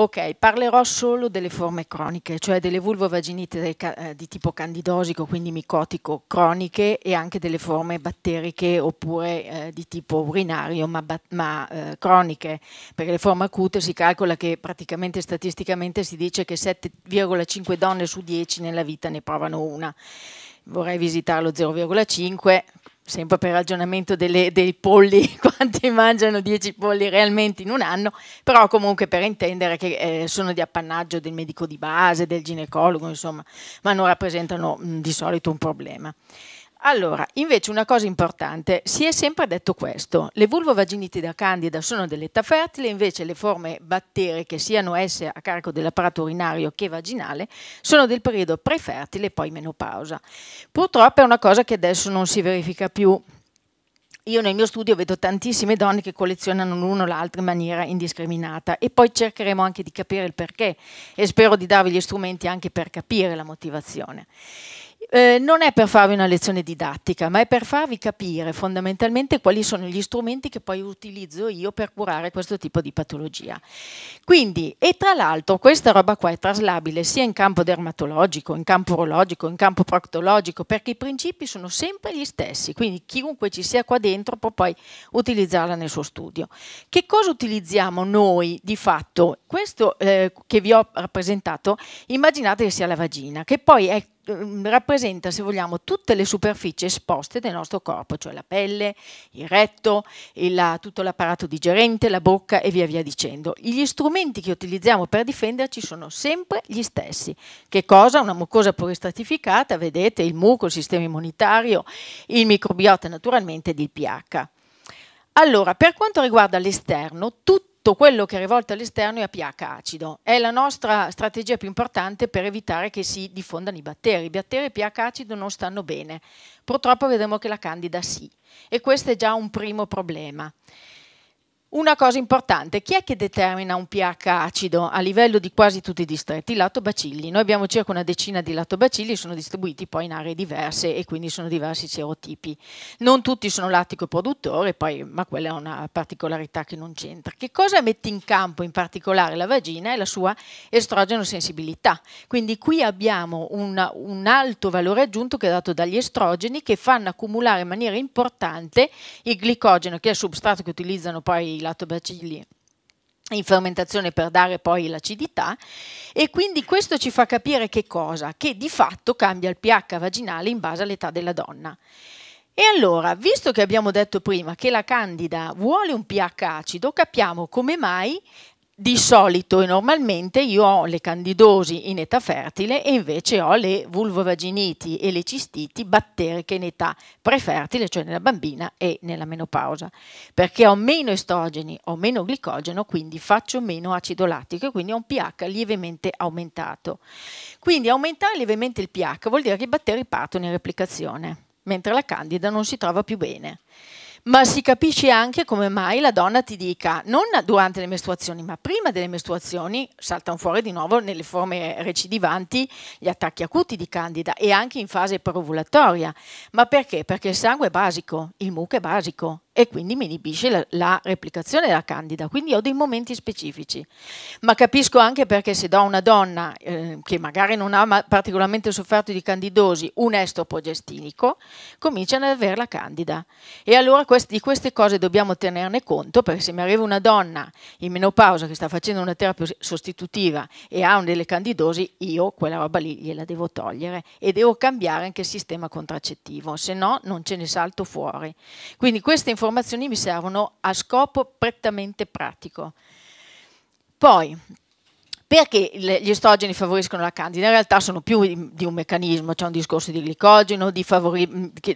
Ok, parlerò solo delle forme croniche, cioè delle vulvovaginite eh, di tipo candidosico, quindi micotico croniche e anche delle forme batteriche oppure eh, di tipo urinario, ma, ma eh, croniche, perché le forme acute si calcola che praticamente statisticamente si dice che 7,5 donne su 10 nella vita ne provano una. Vorrei visitarlo 0,5 sempre per ragionamento delle, dei polli, quanti mangiano 10 polli realmente in un anno, però comunque per intendere che eh, sono di appannaggio del medico di base, del ginecologo, insomma, ma non rappresentano mh, di solito un problema. Allora, invece una cosa importante, si è sempre detto questo, le vulvovaginiti da candida sono dell'età fertile, invece le forme batteriche, siano esse a carico dell'apparato urinario che vaginale, sono del periodo prefertile e poi menopausa. Purtroppo è una cosa che adesso non si verifica più. Io nel mio studio vedo tantissime donne che collezionano l'uno o l'altro in maniera indiscriminata e poi cercheremo anche di capire il perché e spero di darvi gli strumenti anche per capire la motivazione. Eh, non è per farvi una lezione didattica, ma è per farvi capire fondamentalmente quali sono gli strumenti che poi utilizzo io per curare questo tipo di patologia. Quindi, e tra l'altro questa roba qua è traslabile sia in campo dermatologico, in campo urologico, in campo proctologico, perché i principi sono sempre gli stessi, quindi chiunque ci sia qua dentro può poi utilizzarla nel suo studio. Che cosa utilizziamo noi di fatto? Questo eh, che vi ho rappresentato, immaginate che sia la vagina, che poi è Ehm, rappresenta, se vogliamo, tutte le superfici esposte del nostro corpo, cioè la pelle, il retto, la, tutto l'apparato digerente, la bocca e via via dicendo. Gli strumenti che utilizziamo per difenderci sono sempre gli stessi. Che cosa? Una mucosa puristratificata, vedete, il muco, il sistema immunitario, il microbiota naturalmente ed il pH. Allora, per quanto riguarda l'esterno, tutti tutto quello che è rivolto all'esterno è a pH acido. È la nostra strategia più importante per evitare che si diffondano i batteri. I batteri a pH acido non stanno bene. Purtroppo vedremo che la candida sì. E questo è già un primo problema. Una cosa importante, chi è che determina un pH acido a livello di quasi tutti i distretti? I lattobacilli. Noi abbiamo circa una decina di lattobacilli, sono distribuiti poi in aree diverse e quindi sono diversi serotipi. Non tutti sono lattico produttore, poi, ma quella è una particolarità che non c'entra. Che cosa mette in campo in particolare la vagina? È la sua estrogeno sensibilità. Quindi qui abbiamo un, un alto valore aggiunto che è dato dagli estrogeni che fanno accumulare in maniera importante il glicogeno, che è il substrato che utilizzano poi i lattobacilli in fermentazione per dare poi l'acidità e quindi questo ci fa capire che cosa? Che di fatto cambia il pH vaginale in base all'età della donna. E allora, visto che abbiamo detto prima che la candida vuole un pH acido, capiamo come mai di solito e normalmente io ho le candidosi in età fertile e invece ho le vulvovaginiti e le cistiti batteriche in età prefertile, cioè nella bambina e nella menopausa, perché ho meno estrogeni, ho meno glicogeno, quindi faccio meno acido lattico e quindi ho un pH lievemente aumentato. Quindi aumentare lievemente il pH vuol dire che i batteri partono in replicazione, mentre la candida non si trova più bene ma si capisce anche come mai la donna ti dica, non durante le mestruazioni, ma prima delle mestruazioni, saltano fuori di nuovo nelle forme recidivanti gli attacchi acuti di candida e anche in fase perovulatoria. Ma perché? Perché il sangue è basico, il muco è basico, e quindi mi inibisce la, la replicazione della candida, quindi ho dei momenti specifici. Ma capisco anche perché se do a una donna eh, che magari non ha particolarmente sofferto di candidosi un estro progestinico, cominciano ad avere la candida. E allora quest di queste cose dobbiamo tenerne conto perché se mi arriva una donna in menopausa che sta facendo una terapia sostitutiva e ha delle candidosi, io quella roba lì gliela devo togliere e devo cambiare anche il sistema contraccettivo, se no non ce ne salto fuori. Quindi queste informazioni informazioni mi servono a scopo prettamente pratico. Poi, perché gli estrogeni favoriscono la candida? In realtà sono più di un meccanismo, c'è un discorso di glicogeno, di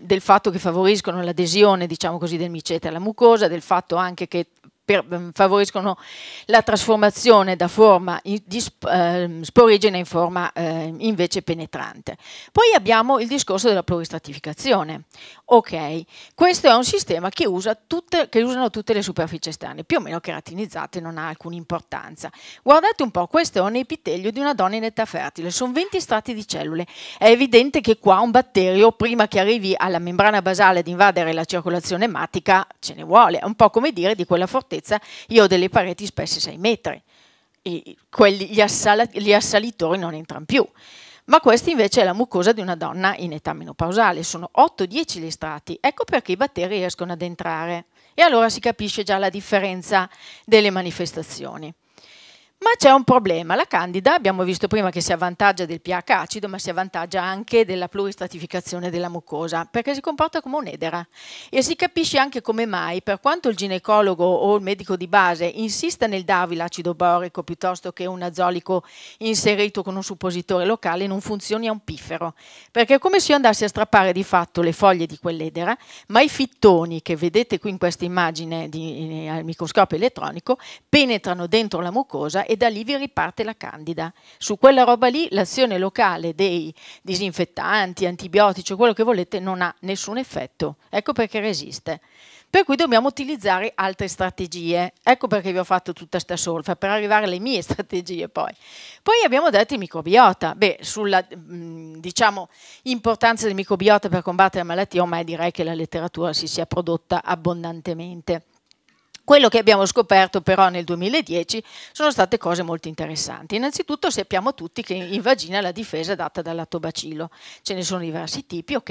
del fatto che favoriscono l'adesione diciamo così, del micete alla mucosa, del fatto anche che per, mm, favoriscono la trasformazione da forma di ehm, sporigine in forma eh, invece penetrante. Poi abbiamo il discorso della pluristratificazione. Ok, questo è un sistema che, usa tutte, che usano tutte le superfici esterne, più o meno cheratinizzate, non ha alcuna importanza. Guardate un po', questo è un epitelio di una donna in età fertile, sono 20 strati di cellule. È evidente che qua un batterio, prima che arrivi alla membrana basale ad invadere la circolazione ematica, ce ne vuole, è un po' come dire di quella fortuna altezza, io ho delle pareti spesse 6 metri, quelli, gli, assala, gli assalitori non entrano più. Ma questa invece è la mucosa di una donna in età menopausale, sono 8-10 gli strati, ecco perché i batteri riescono ad entrare. E allora si capisce già la differenza delle manifestazioni. Ma c'è un problema, la candida abbiamo visto prima che si avvantaggia del pH acido ma si avvantaggia anche della pluristratificazione della mucosa perché si comporta come un'edera e si capisce anche come mai per quanto il ginecologo o il medico di base insista nel darvi l'acido borico piuttosto che un azolico inserito con un suppositore locale non funzioni a un piffero perché è come se io andassi a strappare di fatto le foglie di quell'edera ma i fittoni che vedete qui in questa immagine di, eh, al microscopio elettronico penetrano dentro la mucosa e da lì vi riparte la candida. Su quella roba lì l'azione locale dei disinfettanti, antibiotici, quello che volete, non ha nessun effetto. Ecco perché resiste. Per cui dobbiamo utilizzare altre strategie. Ecco perché vi ho fatto tutta questa solfa, per arrivare alle mie strategie poi. Poi abbiamo detto il microbiota. Beh, sulla diciamo, importanza del microbiota per combattere la malattia ormai direi che la letteratura si sia prodotta abbondantemente. Quello che abbiamo scoperto però nel 2010 sono state cose molto interessanti. Innanzitutto sappiamo tutti che in vagina la difesa è data dal lattobacillo, ce ne sono diversi tipi, ok?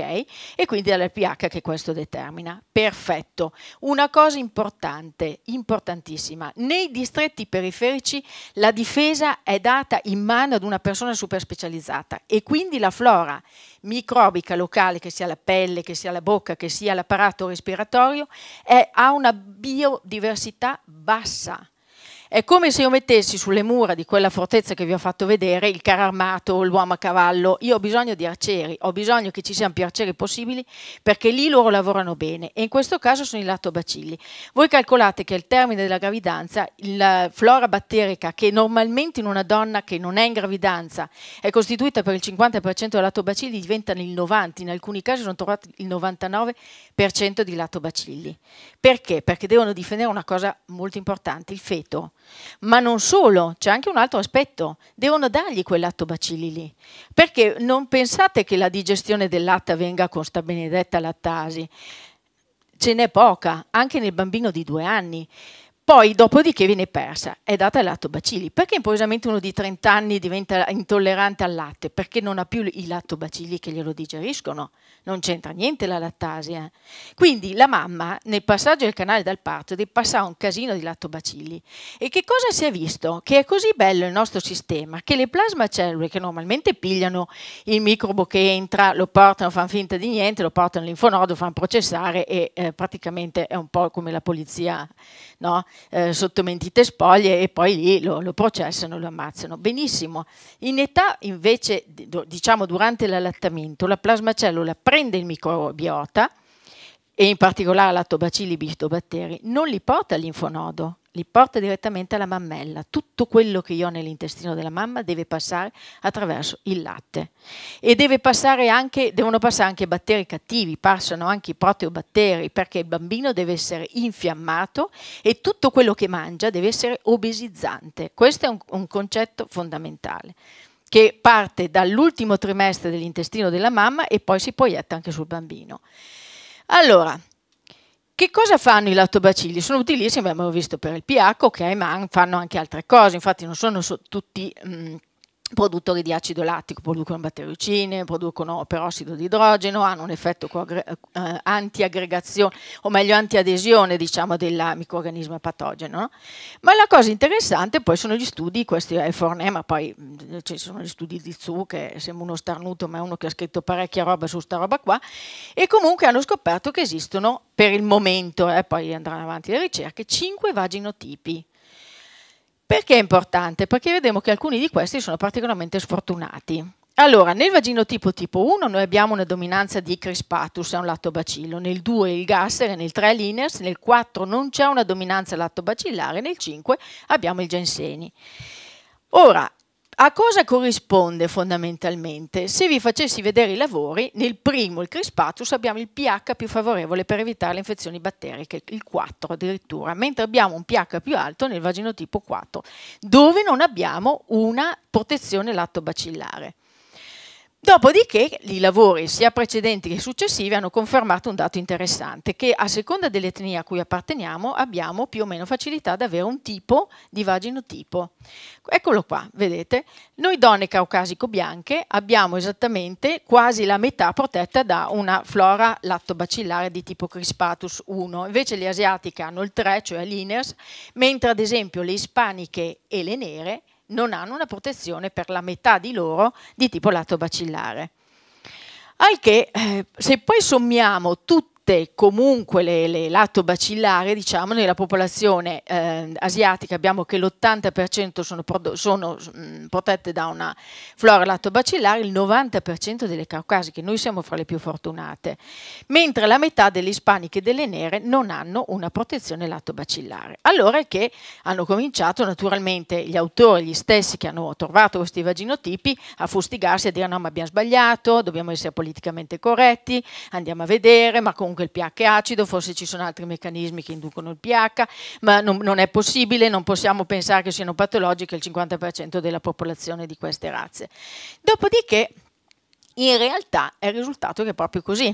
E quindi dal pH che questo determina. Perfetto. Una cosa importante, importantissima, nei distretti periferici la difesa è data in mano ad una persona super specializzata e quindi la flora microbica locale, che sia la pelle, che sia la bocca, che sia l'apparato respiratorio, è, ha una biodiversità bassa è come se io mettessi sulle mura di quella fortezza che vi ho fatto vedere il carro armato, l'uomo a cavallo. Io ho bisogno di arcieri, ho bisogno che ci siano più arcieri possibili perché lì loro lavorano bene e in questo caso sono i lattobacilli. Voi calcolate che al termine della gravidanza la flora batterica che normalmente in una donna che non è in gravidanza è costituita per il 50% da lattobacilli diventa il 90%, in alcuni casi sono trovati il 99% di lattobacilli. Perché? Perché devono difendere una cosa molto importante, il feto ma non solo, c'è anche un altro aspetto, devono dargli quel lattobacilli lì, perché non pensate che la digestione del latte venga con sta benedetta lattasi, ce n'è poca, anche nel bambino di due anni poi dopodiché viene persa, è data ai lattobacilli. Perché improvvisamente uno di 30 anni diventa intollerante al latte? Perché non ha più i lattobacilli che glielo digeriscono, non c'entra niente la lattasia. Quindi la mamma nel passaggio del canale dal parto deve passare un casino di lattobacilli. E che cosa si è visto? Che è così bello il nostro sistema che le plasmacellule che normalmente pigliano il microbo che entra, lo portano, fanno finta di niente, lo portano all'infonodo, lo fanno processare e eh, praticamente è un po' come la polizia, no? eh, sotto mentite spoglie e poi lì lo, lo, processano, lo ammazzano. Benissimo. In età invece, diciamo durante l'allattamento, la plasmacellula prende il microbiota e in particolare l'attobacilli bistobatteri, non li porta al linfonodo, li porta direttamente alla mammella. Tutto quello che io ho nell'intestino della mamma deve passare attraverso il latte e passare anche, devono passare anche i batteri cattivi, passano anche i proteobatteri perché il bambino deve essere infiammato e tutto quello che mangia deve essere obesizzante. Questo è un, un concetto fondamentale che parte dall'ultimo trimestre dell'intestino della mamma e poi si proietta anche sul bambino. Allora, che cosa fanno i lattobacilli? Sono utilissimi, abbiamo visto per il pH, ok, ma fanno anche altre cose, infatti non sono so tutti... Mh, mm, produttori di acido lattico, producono batteriocine, producono perossido di idrogeno, hanno un effetto eh, antiaggregazione, o meglio antiadesione diciamo, del microorganismo patogeno. No? Ma la cosa interessante poi sono gli studi, questo è Fornè, ma poi ci sono gli studi di Zu, che sembra uno starnuto, ma è uno che ha scritto parecchia roba su sta roba qua, e comunque hanno scoperto che esistono per il momento, e eh, poi andranno avanti le ricerche, 5 vaginotipi perché è importante? Perché vediamo che alcuni di questi sono particolarmente sfortunati. Allora, nel vaginotipo tipo 1 noi abbiamo una dominanza di crispatus, è un lattobacillo, nel 2 il gasser, nel 3 l'iners, nel 4 non c'è una dominanza lattobacillare, nel 5 abbiamo il genseni. Ora, a cosa corrisponde fondamentalmente? Se vi facessi vedere i lavori, nel primo, il crispatus, abbiamo il pH più favorevole per evitare le infezioni batteriche, il 4 addirittura, mentre abbiamo un pH più alto nel vaginotipo 4, dove non abbiamo una protezione lattobacillare. Dopodiché i lavori sia precedenti che successivi hanno confermato un dato interessante, che a seconda dell'etnia a cui apparteniamo abbiamo più o meno facilità ad avere un tipo di vaginotipo. Eccolo qua, vedete? Noi donne caucasico-bianche abbiamo esattamente quasi la metà protetta da una flora lattobacillare di tipo Crispatus 1, invece le asiatiche hanno il 3, cioè l'INERS, mentre ad esempio le ispaniche e le nere non hanno una protezione per la metà di loro di tipo lato bacillare. Al che, eh, se poi sommiamo tutti tutte comunque le, le lattobacillare, diciamo, nella popolazione eh, asiatica abbiamo che l'80% sono, sono mh, mm, protette da una flora lattobacillare, il 90% delle caucasiche, noi siamo fra le più fortunate, mentre la metà delle ispaniche e delle nere non hanno una protezione lattobacillare. Allora è che hanno cominciato naturalmente gli autori, gli stessi che hanno trovato questi vaginotipi, a fustigarsi, a dire no ma abbiamo sbagliato, dobbiamo essere politicamente corretti, andiamo a vedere, ma con comunque il pH è acido, forse ci sono altri meccanismi che inducono il pH, ma non, non è possibile, non possiamo pensare che siano patologiche il 50% della popolazione di queste razze. Dopodiché, in realtà è risultato che è proprio così.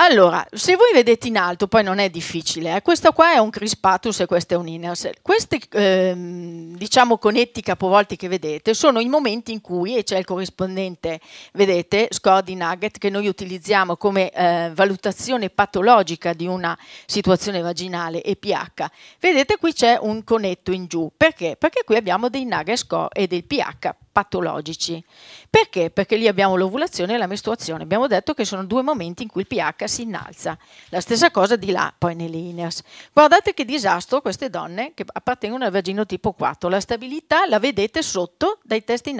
Allora, se voi vedete in alto, poi non è difficile, eh, questo qua è un crispatus e questo è un inners. Questi, ehm, diciamo, conetti capovolti che vedete sono i momenti in cui, e c'è il corrispondente, vedete, score di nugget, che noi utilizziamo come eh, valutazione patologica di una situazione vaginale e pH. Vedete qui c'è un conetto in giù, perché? Perché qui abbiamo dei nugget score e del pH patologici. Perché? Perché lì abbiamo l'ovulazione e la mestruazione. Abbiamo detto che sono due momenti in cui il pH si innalza. La stessa cosa di là, poi nelle INERS. Guardate che disastro queste donne che appartengono al vagino tipo 4. La stabilità la vedete sotto dai testi in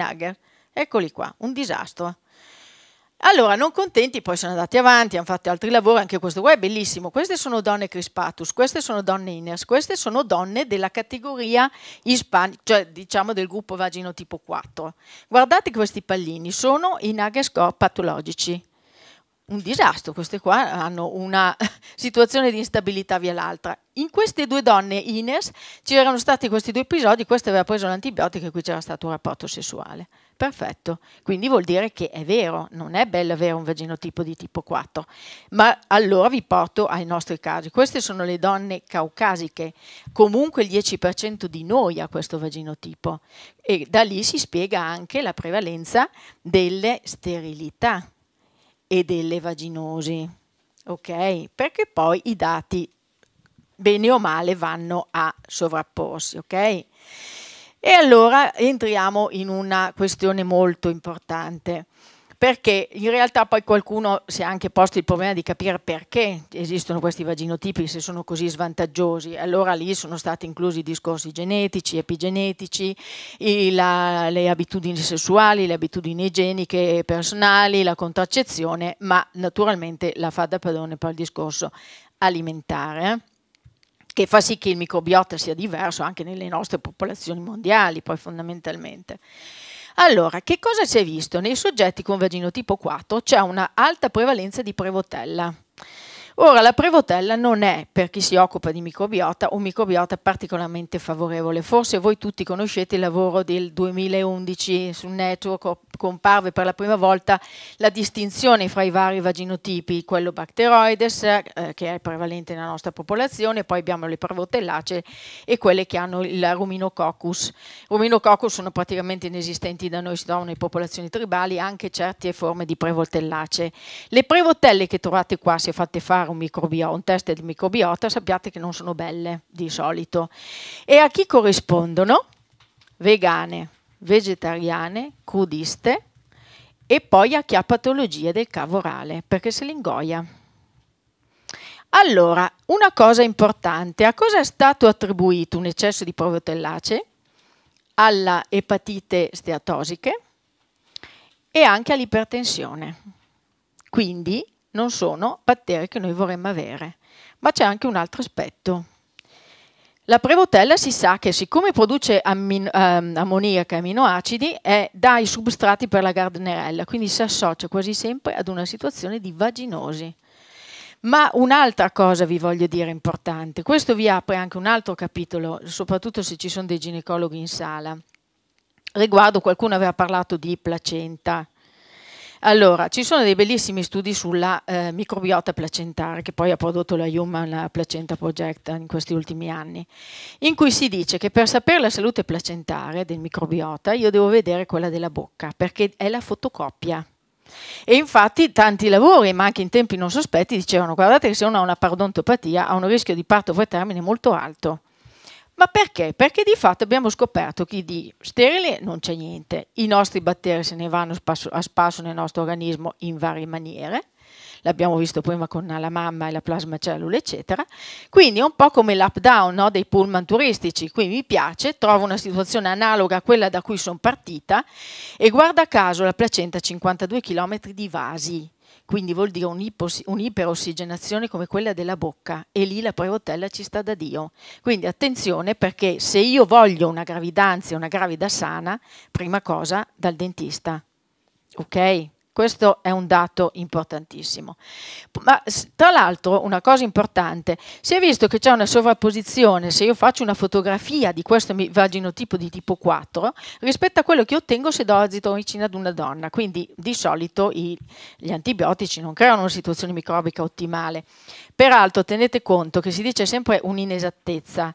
Eccoli qua, un disastro. Allora, non contenti, poi sono andati avanti, hanno fatto altri lavori, anche questo qua è bellissimo. Queste sono donne crispatus, queste sono donne inners, queste sono donne della categoria ispanica, cioè diciamo del gruppo vagino tipo 4. Guardate questi pallini, sono i nugget score patologici. Un disastro, queste qua hanno una situazione di instabilità via l'altra. In queste due donne inners c'erano stati questi due episodi, questa aveva preso l'antibiotico e qui c'era stato un rapporto sessuale. Perfetto, quindi vuol dire che è vero, non è bello avere un vaginotipo di tipo 4. Ma allora vi porto ai nostri casi. Queste sono le donne caucasiche, comunque il 10% di noi ha questo vaginotipo e da lì si spiega anche la prevalenza delle sterilità e delle vaginosi. Ok? Perché poi i dati bene o male vanno a sovrapporsi, ok? E allora entriamo in una questione molto importante, perché in realtà poi qualcuno si è anche posto il problema di capire perché esistono questi vaginotipi se sono così svantaggiosi. Allora lì sono stati inclusi i discorsi genetici, epigenetici, i, la, le abitudini sessuali, le abitudini igieniche personali, la contraccezione, ma naturalmente la fa da padrone per il discorso alimentare. Eh che fa sì che il microbiota sia diverso anche nelle nostre popolazioni mondiali, poi fondamentalmente. Allora, che cosa si è visto? Nei soggetti con vaginotipo 4 c'è una alta prevalenza di prevotella, Ora, la prevotella non è, per chi si occupa di microbiota, un microbiota particolarmente favorevole. Forse voi tutti conoscete il lavoro del 2011 sul network, comparve per la prima volta la distinzione fra i vari vaginotipi, quello bacteroides, eh, che è prevalente nella nostra popolazione, poi abbiamo le prevotellacee e quelle che hanno il ruminococcus. Ruminococcus sono praticamente inesistenti da noi, si trovano in popolazioni tribali, anche certe forme di prevotellacee. Le prevotelle che trovate qua, se fate fare un, microbiota, un test di microbiota, sappiate che non sono belle di solito. E a chi corrispondono? Vegane, vegetariane, crudiste e poi a chi ha patologie del cavo orale, perché se l'ingoia. Allora, una cosa importante, a cosa è stato attribuito un eccesso di proteollacee? Alla epatite steatosiche e anche all'ipertensione. Quindi non sono batteri che noi vorremmo avere. Ma c'è anche un altro aspetto. La prevotella si sa che siccome produce ammin- ehm, ammoniaca e aminoacidi è dai substrati per la gardnerella, quindi si associa quasi sempre ad una situazione di vaginosi. Ma un'altra cosa vi voglio dire importante, questo vi apre anche un altro capitolo, soprattutto se ci sono dei ginecologi in sala. Riguardo qualcuno aveva parlato di placenta, allora, ci sono dei bellissimi studi sulla eh, microbiota placentare che poi ha prodotto la Human Placenta Project in questi ultimi anni, in cui si dice che per sapere la salute placentare del microbiota io devo vedere quella della bocca perché è la fotocopia. E infatti tanti lavori, ma anche in tempi non sospetti, dicevano guardate che se uno ha una parodontopatia ha un rischio di parto pretermine molto alto. Ma perché? Perché di fatto abbiamo scoperto che di sterile non c'è niente, i nostri batteri se ne vanno a spasso nel nostro organismo in varie maniere, l'abbiamo visto prima con la mamma e la plasmacellula, eccetera. Quindi è un po' come l'up down no? dei pullman turistici. Qui mi piace, trovo una situazione analoga a quella da cui sono partita e guarda caso la placenta ha 52 km di vasi quindi vuol dire un'iperossigenazione come quella della bocca e lì la prevotella ci sta da Dio. Quindi attenzione perché se io voglio una gravidanza, e una gravida sana, prima cosa dal dentista. Ok? Questo è un dato importantissimo. Ma tra l'altro una cosa importante, si è visto che c'è una sovrapposizione, se io faccio una fotografia di questo vaginotipo di tipo 4, rispetto a quello che ottengo se do azitromicina ad una donna, quindi di solito i, gli antibiotici non creano una situazione microbica ottimale. Peraltro tenete conto che si dice sempre un'inesattezza,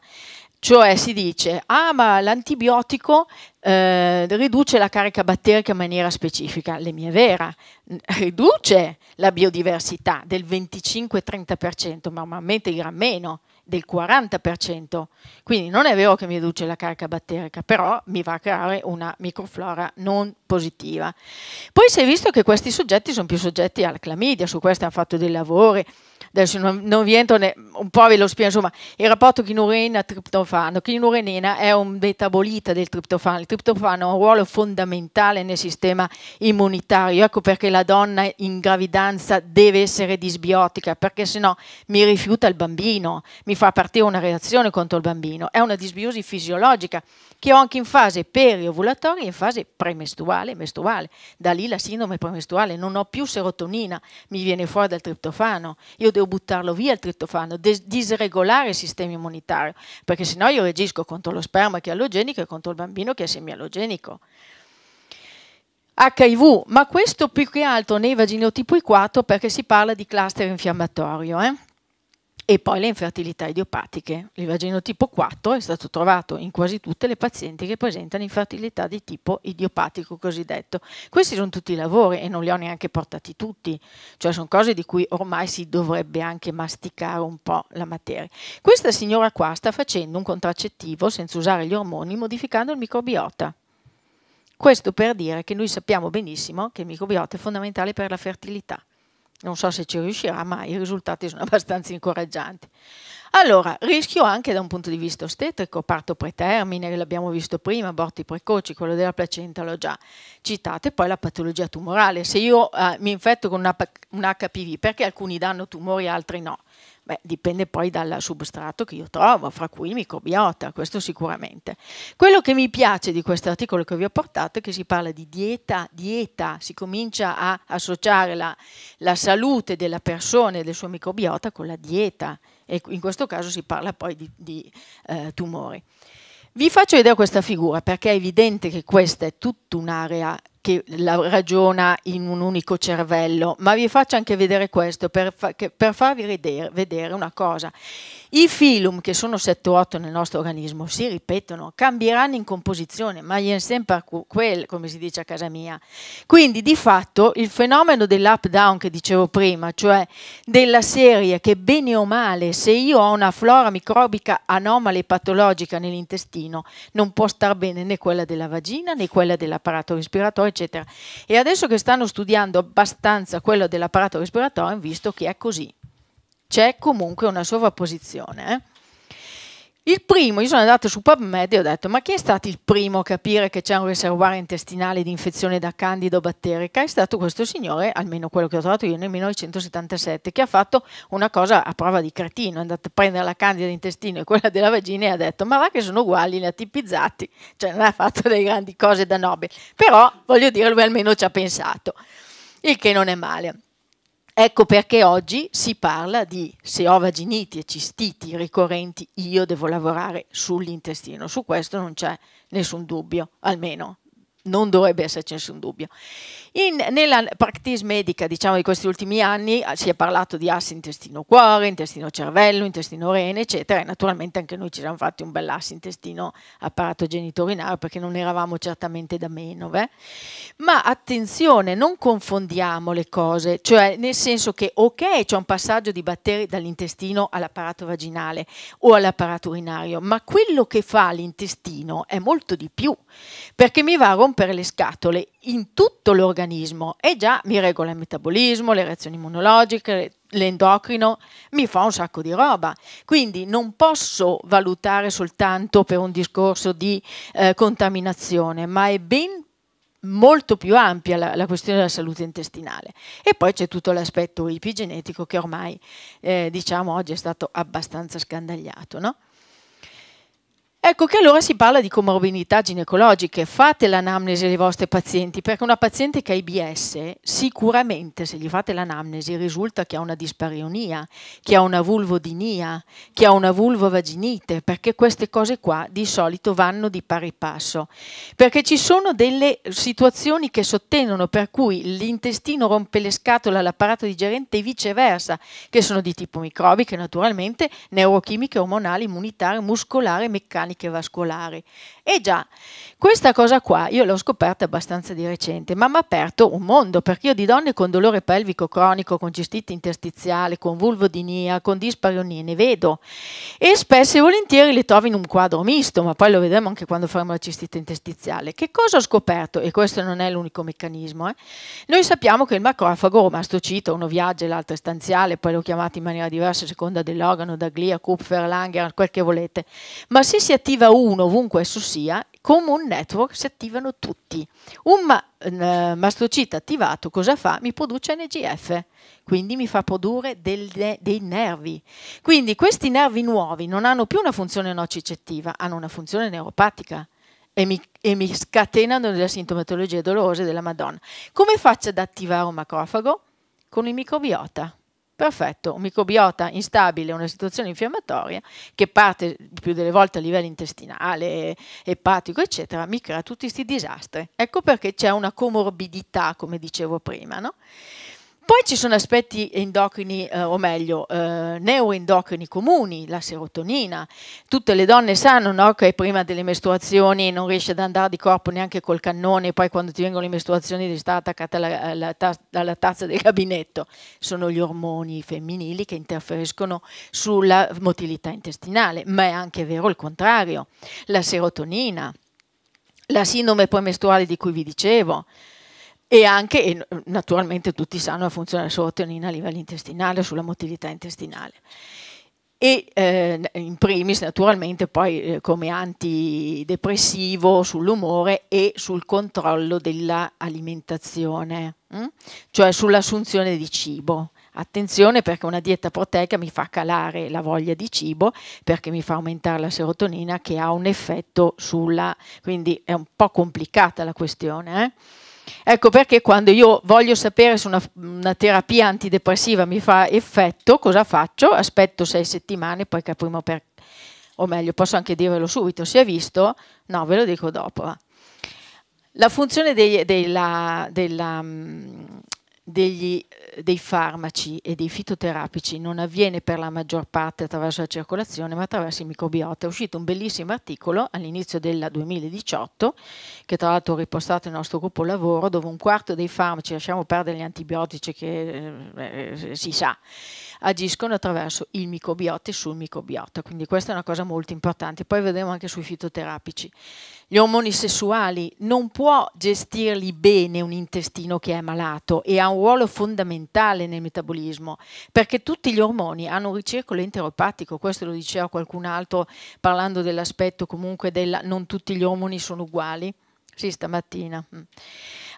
cioè si dice, ah ma l'antibiotico eh, riduce la carica batterica in maniera specifica, le mie vera, riduce la biodiversità del 25-30%, ma normalmente dirà meno del 40%. Quindi non è vero che mi riduce la carica batterica, però mi va a creare una microflora non positiva. Poi si è visto che questi soggetti sono più soggetti alla clamidia, su questo hanno fatto dei lavori, adesso non, non vi entro, ne, un po' ve lo spiego, insomma, il rapporto chinorenina-triptofano. Chinorenina è un metabolita del triptofano, il triptofano ha un ruolo fondamentale nel sistema immunitario, ecco perché la donna in gravidanza deve essere disbiotica, perché se no mi rifiuta il bambino, mi fa partire una reazione contro il bambino, è una disbiosi fisiologica che ho anche in fase periovulatoria e in fase premestuale e mestuale. Da lì la sindrome premestuale, non ho più serotonina, mi viene fuori dal triptofano, io devo devo buttarlo via il triptofano, disregolare il sistema immunitario, perché sennò io reagisco contro lo sperma che è allogenico e contro il bambino che è semialogenico. HIV, ma questo più che altro nei vaginotipi 4 perché si parla di cluster infiammatorio. Eh? E poi le infertilità idiopatiche. Il vagino tipo 4 è stato trovato in quasi tutte le pazienti che presentano infertilità di tipo idiopatico cosiddetto. Questi sono tutti i lavori e non li ho neanche portati tutti, cioè sono cose di cui ormai si dovrebbe anche masticare un po' la materia. Questa signora qua sta facendo un contraccettivo senza usare gli ormoni modificando il microbiota. Questo per dire che noi sappiamo benissimo che il microbiota è fondamentale per la fertilità. Non so se ci riuscirà, ma i risultati sono abbastanza incoraggianti. Allora, rischio anche da un punto di vista ostetrico, parto pretermine, l'abbiamo visto prima, aborti precoci, quello della placenta l'ho già citato, e poi la patologia tumorale. Se io eh, mi infetto con una, un HPV, perché alcuni danno tumori e altri no? Beh, dipende poi dal substrato che io trovo, fra cui microbiota, questo sicuramente. Quello che mi piace di questo articolo che vi ho portato è che si parla di dieta, dieta, si comincia a associare la, la salute della persona e del suo microbiota con la dieta e in questo caso si parla poi di, di eh, tumori. Vi faccio vedere questa figura perché è evidente che questa è tutta un'area che la ragiona in un unico cervello, ma vi faccio anche vedere questo per, fa per farvi vedere, vedere una cosa i filum, che sono 7 o 8 nel nostro organismo, si ripetono, cambieranno in composizione, ma ien sempre quel, come si dice a casa mia. Quindi, di fatto, il fenomeno dell'up-down che dicevo prima, cioè della serie che bene o male, se io ho una flora microbica anomala e patologica nell'intestino, non può star bene né quella della vagina né quella dell'apparato respiratorio, eccetera. E adesso che stanno studiando abbastanza quello dell'apparato respiratorio, hanno visto che è così c'è comunque una sovrapposizione. Eh. Il primo, io sono andato su PubMed e ho detto, ma chi è stato il primo a capire che c'è un riservorio intestinale di infezione da candido batterica? È stato questo signore, almeno quello che ho trovato io nel 1977, che ha fatto una cosa a prova di cretino, è andato a prendere la candida intestino e quella della vagina e ha detto, ma va che sono uguali, li ha tipizzati, cioè non ha fatto delle grandi cose da nobile, però voglio dire, lui almeno ci ha pensato, il che non è male. Ecco perché oggi si parla di se ho vaginiti e cistiti ricorrenti, io devo lavorare sull'intestino. Su questo non c'è nessun dubbio, almeno non dovrebbe esserci nessun dubbio. In, nella practice medica diciamo, di questi ultimi anni ah, si è parlato di assi intestino-cuore, intestino-cervello, intestino-rene, eccetera, e naturalmente anche noi ci siamo fatti un bel ass intestino-apparato genitorinario perché non eravamo certamente da meno. Beh? Ma attenzione, non confondiamo le cose, cioè nel senso che ok c'è un passaggio di batteri dall'intestino all'apparato vaginale o all'apparato urinario, ma quello che fa l'intestino è molto di più, perché mi va a rompere rompere le scatole in tutto l'organismo e già mi regola il metabolismo, le reazioni immunologiche, l'endocrino, mi fa un sacco di roba. Quindi non posso valutare soltanto per un discorso di eh, contaminazione, ma è ben molto più ampia la, la, questione della salute intestinale. E poi c'è tutto l'aspetto epigenetico che ormai eh, diciamo oggi è stato abbastanza scandagliato. No? Ecco che allora si parla di comorbidità ginecologiche, fate l'anamnesi ai vostri pazienti, perché una paziente che ha IBS sicuramente se gli fate l'anamnesi risulta che ha una disparionia, che ha una vulvodinia, che ha una vulvovaginite, perché queste cose qua di solito vanno di pari passo, perché ci sono delle situazioni che sottendono per cui l'intestino rompe le scatole all'apparato digerente e viceversa, che sono di tipo microbiche naturalmente, neurochimiche, ormonali, immunitarie, muscolari, meccaniche cariche vascolari e già, questa cosa qua io l'ho scoperta abbastanza di recente, ma mi ha aperto un mondo, perché io di donne con dolore pelvico cronico, con cistite interstiziale, con vulvodinia, con disparionie, ne vedo. E spesso e volentieri le trovo in un quadro misto, ma poi lo vedremo anche quando faremo la cistite interstiziale. Che cosa ho scoperto? E questo non è l'unico meccanismo. Eh? Noi sappiamo che il macrofago o mastocito, uno viaggia e l'altro è stanziale, poi lo chiamate in maniera diversa a seconda dell'organo, da glia, Kupfer, Langer, quel che volete. Ma se si attiva uno ovunque e sia, come un network si attivano tutti. Un ma eh, mastocita attivato cosa fa? Mi produce NGF, quindi mi fa produrre del, dei nervi. Quindi questi nervi nuovi non hanno più una funzione nocicettiva, hanno una funzione neuropatica. E mi, e mi, scatenano delle sintomatologie dolorose della Madonna. Come faccio ad attivare un macrofago? Con il microbiota. Perfetto, un microbiota instabile, una situazione infiammatoria che parte più delle volte a livello intestinale, epatico, eccetera, mi crea tutti questi disastri. Ecco perché c'è una comorbidità, come dicevo prima. No? Poi ci sono aspetti endocrini, eh, o meglio, eh, neuroendocrini comuni, la serotonina. Tutte le donne sanno no, che prima delle mestruazioni non riesci ad andare di corpo neanche col cannone, poi quando ti vengono le mestruazioni devi stare attaccata alla, alla, eh, taz alla tazza del gabinetto. Sono gli ormoni femminili che interferiscono sulla motilità intestinale, ma è anche vero il contrario. La serotonina, la sindrome premestruale di cui vi dicevo, e anche, e naturalmente tutti sanno, funziona sulla serotonina a livello intestinale, sulla motilità intestinale. E eh, in primis naturalmente poi eh, come antidepressivo sull'umore e sul controllo dell'alimentazione, mm? cioè sull'assunzione di cibo. Attenzione perché una dieta proteica mi fa calare la voglia di cibo perché mi fa aumentare la serotonina che ha un effetto sulla... quindi è un po' complicata la questione. Eh? Ecco perché quando io voglio sapere se una, una, terapia antidepressiva mi fa effetto, cosa faccio? Aspetto sei settimane, poi capiamo perché, o meglio, posso anche dirvelo subito, si è visto? No, ve lo dico dopo. Ah. La funzione degli, della, della, mm, degli dei farmaci e dei fitoterapici non avviene per la maggior parte attraverso la circolazione, ma attraverso il microbiota. È uscito un bellissimo articolo all'inizio del 2018, che tra l'altro ho ripostato il nostro gruppo lavoro, dove un quarto dei farmaci, lasciamo perdere gli antibiotici che eh, eh si sa, agiscono attraverso il microbiota e sul microbiota. Quindi questa è una cosa molto importante. Poi vedremo anche sui fitoterapici. Gli ormoni sessuali non può gestirli bene un intestino che è malato e ha un ruolo fondamentale fondamentale nel metabolismo, perché tutti gli ormoni hanno un ricircolo enteropatico, questo lo diceva qualcun altro parlando dell'aspetto comunque della non tutti gli ormoni sono uguali. Sì, stamattina. Mm.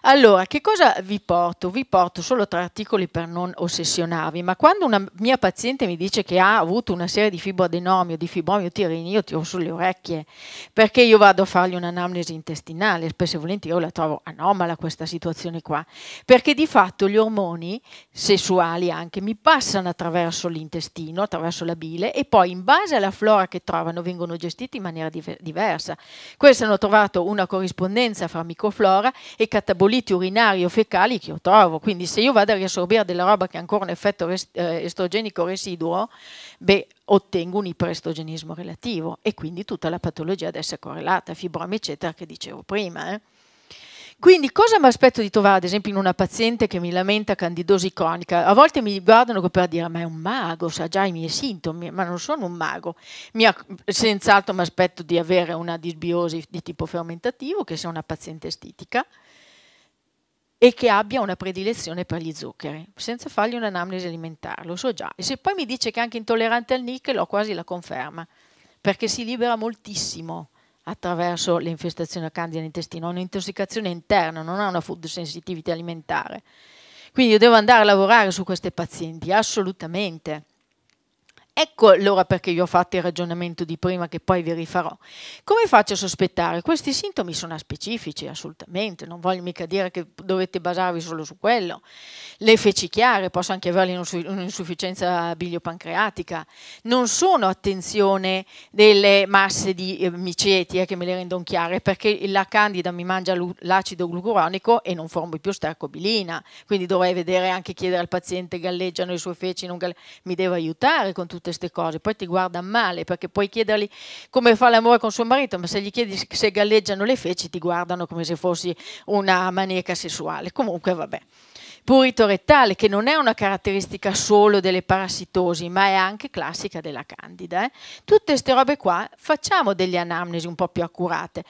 Allora, che cosa vi porto? Vi porto solo tre articoli per non ossessionarvi, ma quando una mia paziente mi dice che ha avuto una serie di fibroadenomio, di fibromio tirini, io tiro sulle orecchie, perché io vado a fargli un'anamnesi intestinale, spesso e volentieri io la trovo anomala questa situazione qua, perché di fatto gli ormoni sessuali anche mi passano attraverso l'intestino, attraverso la bile e poi in base alla flora che trovano vengono gestiti in maniera diversa. Questi hanno trovato una corrispondenza fra microflora e catabolismo coliti urinari o fecali che io trovo. Quindi se io vado a riassorbire della roba che ha ancora un effetto rest- eh, estrogenico residuo, beh, ottengo un iperestrogenismo relativo e quindi tutta la patologia ad essere correlata, fibromi eccetera che dicevo prima. Eh. Quindi cosa mi aspetto di trovare ad esempio in una paziente che mi lamenta candidosi cronica? A volte mi guardano per dire ma è un mago, sa già i miei sintomi, ma non sono un mago. Mi, senz'altro mi aspetto di avere una disbiosi di tipo fermentativo che sia una paziente estitica e che abbia una predilezione per gli zuccheri, senza fargli un'anamnesi alimentare, lo so già. E se poi mi dice che è anche intollerante al nickel, ho quasi la conferma, perché si libera moltissimo attraverso le infestazioni a candida nell'intestino, ha un'intossicazione interna, non ha una food sensitivity alimentare. Quindi io devo andare a lavorare su queste pazienti, assolutamente. Ecco allora perché io ho fatto il ragionamento di prima che poi vi rifarò. Come faccio a sospettare? Questi sintomi sono specifici, assolutamente, non voglio mica dire che dovete basarvi solo su quello. Le feci chiare, posso anche avere un'insufficienza biliopancreatica, non sono attenzione delle masse di eh, miceti eh, che me le rendono chiare, perché la candida mi mangia l'acido glucuronico e non formo più stercobilina, quindi dovrei vedere anche chiedere al paziente galleggiano le sue feci, non mi devo aiutare con tutte queste cose, poi ti guarda male perché puoi chiedergli come fa l'amore con suo marito, ma se gli chiedi se galleggiano le feci ti guardano come se fossi una maniaca sessuale. Comunque vabbè rettale, che non è una caratteristica solo delle parassitosi, ma è anche classica della candida. Eh? Tutte queste robe qua facciamo delle anamnesi un po' più accurate,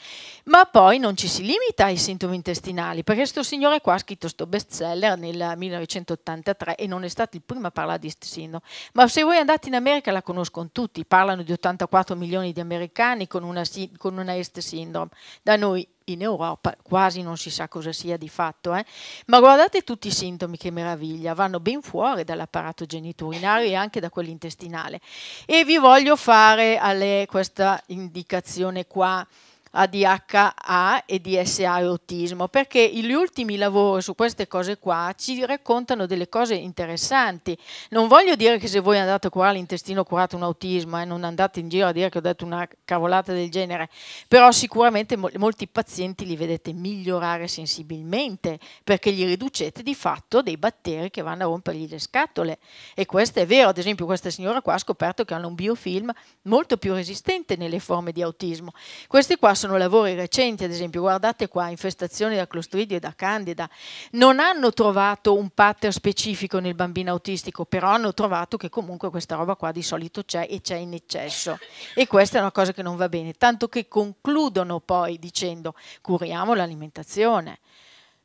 ma poi non ci si limita ai sintomi intestinali, perché questo signore qua ha scritto questo bestseller nel 1983 e non è stato il primo a parlare di stessino, ma se voi andate in America la conoscono tutti, parlano di 84 milioni di americani con una, con una Est syndrome, da noi in Europa quasi non si sa cosa sia di fatto, eh? ma guardate tutti i sintomi che meraviglia, vanno ben fuori dall'apparato geniturinario e anche da quello intestinale. E vi voglio fare alle, questa indicazione qua ADHA e DSA e autismo, perché gli ultimi lavori su queste cose qua ci raccontano delle cose interessanti. Non voglio dire che se voi andate a curare l'intestino curate un autismo e eh, non andate in giro a dire che ho detto una cavolata del genere, però sicuramente mol molti pazienti li vedete migliorare sensibilmente perché gli riducete di fatto dei batteri che vanno a rompergli le scatole e questo è vero, ad esempio questa signora qua ha scoperto che hanno un biofilm molto più resistente nelle forme di autismo. Questi qua sono lavori recenti, ad esempio, guardate qua, infestazioni da clostridio e da candida, non hanno trovato un pattern specifico nel bambino autistico, però hanno trovato che comunque questa roba qua di solito c'è e c'è in eccesso. E questa è una cosa che non va bene, tanto che concludono poi dicendo curiamo l'alimentazione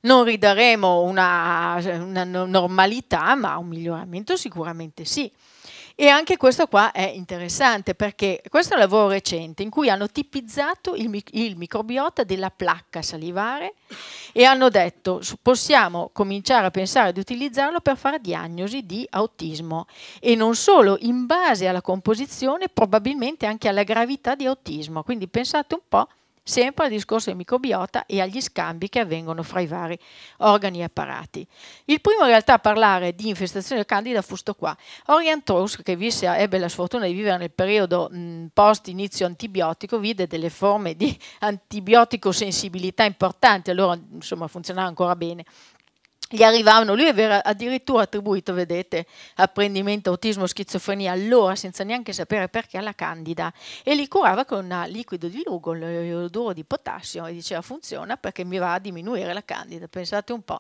non ridaremo una, una, normalità, ma un miglioramento sicuramente sì. E anche questo qua è interessante perché questo è un lavoro recente in cui hanno tipizzato il, mic il microbiota della placca salivare e hanno detto possiamo cominciare a pensare di utilizzarlo per fare diagnosi di autismo e non solo in base alla composizione probabilmente anche alla gravità di autismo. Quindi pensate un po' sempre al discorso del microbiota e agli scambi che avvengono fra i vari organi e apparati. Il primo in realtà a parlare di infestazione candida fu sto qua. Orient Trusk, che visse, ebbe la sfortuna di vivere nel periodo post inizio antibiotico, vide delle forme di antibiotico sensibilità importanti, allora insomma funzionava ancora bene gli arrivavano, lui aveva addirittura attribuito, vedete, apprendimento, autismo, schizofrenia, allora senza neanche sapere perché alla candida e li curava con liquido di lugo, l'odoro di potassio e diceva funziona perché mi va a diminuire la candida, pensate un po'.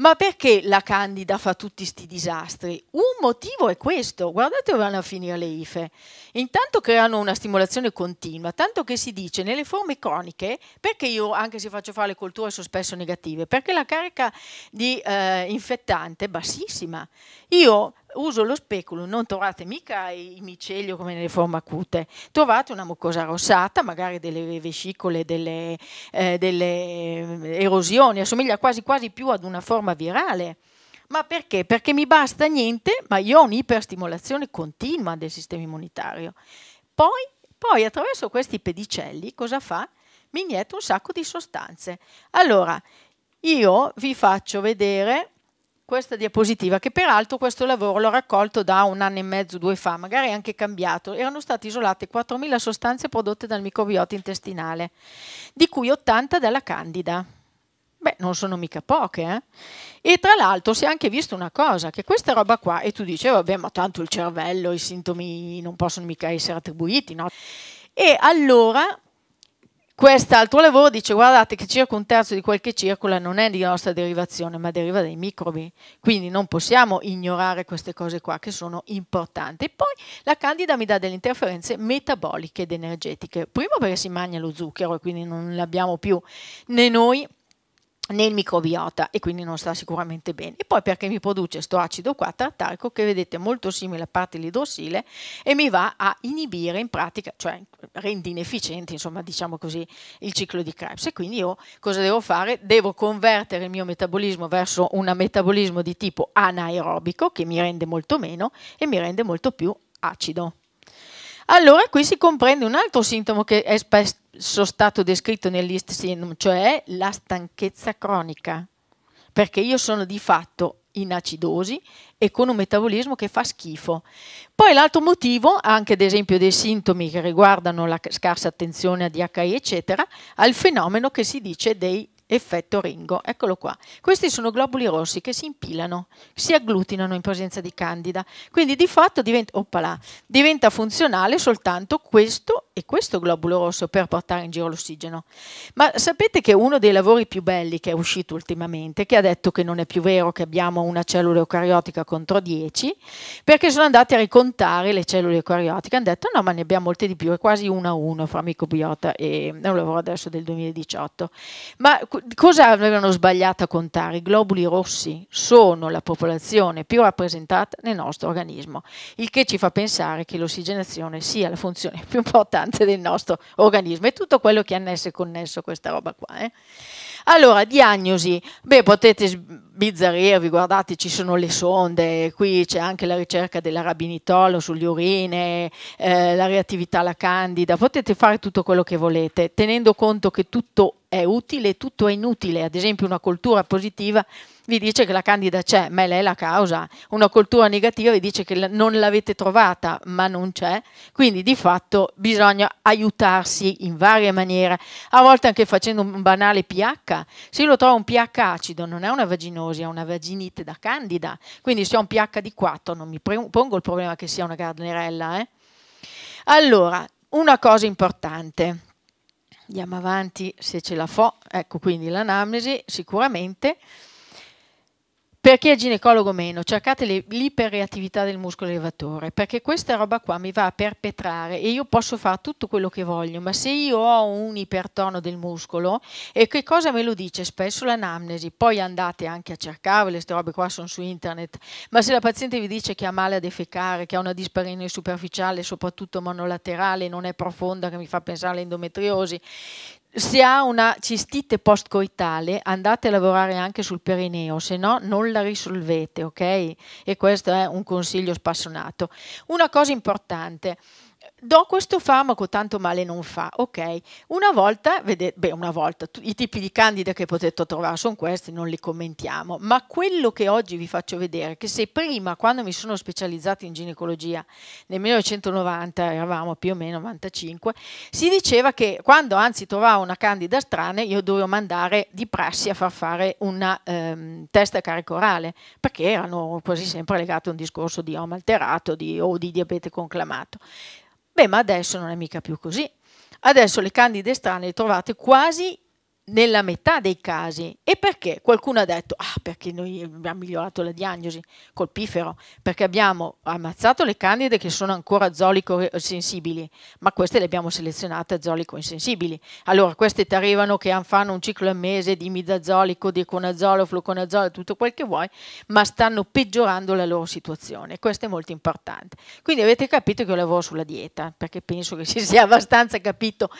Ma perché la Candida fa tutti questi disastri? Un motivo è questo, guardate dove vanno a finire le IFE. Intanto creano una stimolazione continua, tanto che si dice nelle forme croniche, perché io anche se faccio fare le colture sono spesso negative, perché la carica di eh, infettante è bassissima. Io uso lo speculum, non trovate mica i micelio come nelle forme acute, trovate una mucosa rossata, magari delle vescicole, delle, eh, delle erosioni, assomiglia quasi quasi più ad una forma virale. Ma perché? Perché mi basta niente, ma io ho un'iperstimolazione continua del sistema immunitario. Poi, poi attraverso questi pedicelli cosa fa? Mi inietta un sacco di sostanze. Allora, io vi faccio vedere questa diapositiva, che peraltro questo lavoro l'ho raccolto da un anno e mezzo, due fa, magari anche cambiato, erano state isolate 4.000 sostanze prodotte dal microbiota intestinale, di cui 80 dalla candida. Beh, non sono mica poche, eh? E tra l'altro si è anche visto una cosa, che questa roba qua, e tu dici, eh, vabbè, ma tanto il cervello, i sintomi non possono mica essere attribuiti, no? E allora quest'altro lavoro dice guardate che circa un terzo di quel che circola non è di nostra derivazione ma deriva dai microbi, quindi non possiamo ignorare queste cose qua che sono importanti. Poi la candida mi dà delle interferenze metaboliche ed energetiche, primo perché si mangia lo zucchero e quindi non l'abbiamo più né noi nel microbiota e quindi non sta sicuramente bene. E poi perché mi produce questo acido qua tartarico che vedete molto simile a parte l'idrossile e mi va a inibire in pratica, cioè rende inefficiente, insomma diciamo così, il ciclo di Krebs. E quindi io cosa devo fare? Devo convertere il mio metabolismo verso un metabolismo di tipo anaerobico che mi rende molto meno e mi rende molto più acido. Allora qui si comprende un altro sintomo che è spesso stato descritto nell'East Syndrome, cioè la stanchezza cronica, perché io sono di fatto in acidosi e con un metabolismo che fa schifo. Poi l'altro motivo, anche ad esempio dei sintomi che riguardano la scarsa attenzione a DHE, eccetera, al fenomeno che si dice dei effetto Ringo, eccolo qua. Questi sono globuli rossi che si impilano, si agglutinano in presenza di candida, quindi di fatto diventa, oppala, diventa funzionale soltanto questo e questo globulo rosso per portare in giro l'ossigeno. Ma sapete che uno dei lavori più belli che è uscito ultimamente, che ha detto che non è più vero che abbiamo una cellula eucariotica contro 10, perché sono andati a ricontare le cellule eucariotiche, hanno detto no ma ne abbiamo molte di più, è quasi 1 a uno fra microbiota e è un lavoro adesso del 2018. Ma Ecco, cosa avevano sbagliato a contare? I globuli rossi sono la popolazione più rappresentata nel nostro organismo, il che ci fa pensare che l'ossigenazione sia la funzione più importante del nostro organismo e tutto quello che annesse e connesso questa roba qua. Eh? Allora, diagnosi, beh potete sbizzarrirvi, eh, guardate ci sono le sonde, qui c'è anche la ricerca della rabinitolo sugli urine, eh, la reattività alla candida, potete fare tutto quello che volete, tenendo conto che tutto è utile, tutto è inutile. Ad esempio una cultura positiva vi dice che la candida c'è, ma lei è la causa. Una cultura negativa vi dice che non l'avete trovata, ma non c'è. Quindi di fatto bisogna aiutarsi in varie maniere, a volte anche facendo un banale pH. Se io lo trovo un pH acido, non è una vaginosi, è una vaginite da candida. Quindi se ho un pH di 4 non mi pongo il problema che sia una gardnerella. Eh? Allora, una cosa importante Andiamo avanti se ce la fa, ecco quindi l'anamnesi sicuramente per chi è ginecologo meno, cercate l'iperreattività del muscolo elevatore, perché questa roba qua mi va a perpetrare e io posso fare tutto quello che voglio, ma se io ho un ipertono del muscolo, e che cosa me lo dice spesso l'anamnesi? Poi andate anche a cercarvele, queste robe qua sono su internet, ma se la paziente vi dice che ha male a defecare, che ha una disparine superficiale, soprattutto monolaterale, non è profonda, che mi fa pensare all'endometriosi, se ha una cistite postcoitale andate a lavorare anche sul perineo, se no non la risolvete, ok? E questo è un consiglio spassionato. Una cosa importante, do questo farmaco, tanto male non fa, ok? Una volta, vede, beh, una volta, i tipi di candida che potete trovare sono questi, non li commentiamo, ma quello che oggi vi faccio vedere è che se prima, quando mi sono specializzata in ginecologia, nel 1990, eravamo più o meno 95, si diceva che quando anzi trovavo una candida strana, io dovevo mandare di prassi a far fare una ehm, test a carico orale, perché erano quasi sempre legate a un discorso di oma alterato di, o di diabete conclamato. Beh, ma adesso non è mica più così. Adesso le candide strane le trovate quasi nella metà dei casi. E perché? Qualcuno ha detto, ah, perché noi abbiamo migliorato la diagnosi col pifero, perché abbiamo ammazzato le candide che sono ancora zolico-sensibili, ma queste le abbiamo selezionate zolico-insensibili. Allora, queste ti arrivano che fanno un ciclo a mese di midazolico, di conazolo, fluconazolo, tutto quel che vuoi, ma stanno peggiorando la loro situazione. Questo è molto importante. Quindi avete capito che io lavoro sulla dieta, perché penso che si sia abbastanza capito.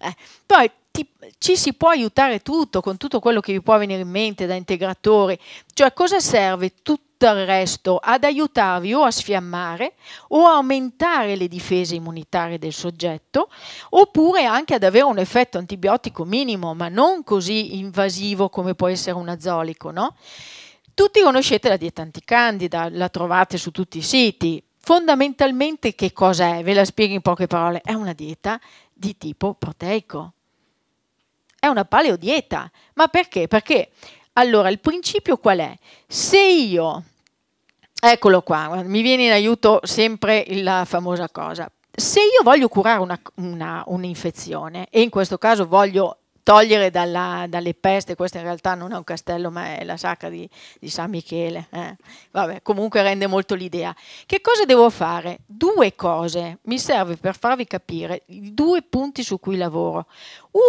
Eh. Poi, ti, ci si può aiutare tutto con tutto quello che vi può venire in mente da integratore. cioè cosa serve tutto il resto ad aiutarvi o a sfiammare o a aumentare le difese immunitarie del soggetto oppure anche ad avere un effetto antibiotico minimo ma non così invasivo come può essere un azolico, no? Tutti conoscete la dieta anticandida, la trovate su tutti i siti. Fondamentalmente che cosa è? Ve la spiego in poche parole. È una dieta di tipo proteico è una paleodieta. Ma perché? Perché allora il principio qual è? Se io, eccolo qua, mi viene in aiuto sempre la famosa cosa. Se io voglio curare un'infezione, e in questo caso voglio togliere dalla, dalle peste, questo in realtà non è un castello ma è la sacra di, di San Michele, eh. Vabbè, comunque rende molto l'idea. Che cosa devo fare? Due cose, mi serve per farvi capire i due punti su cui lavoro.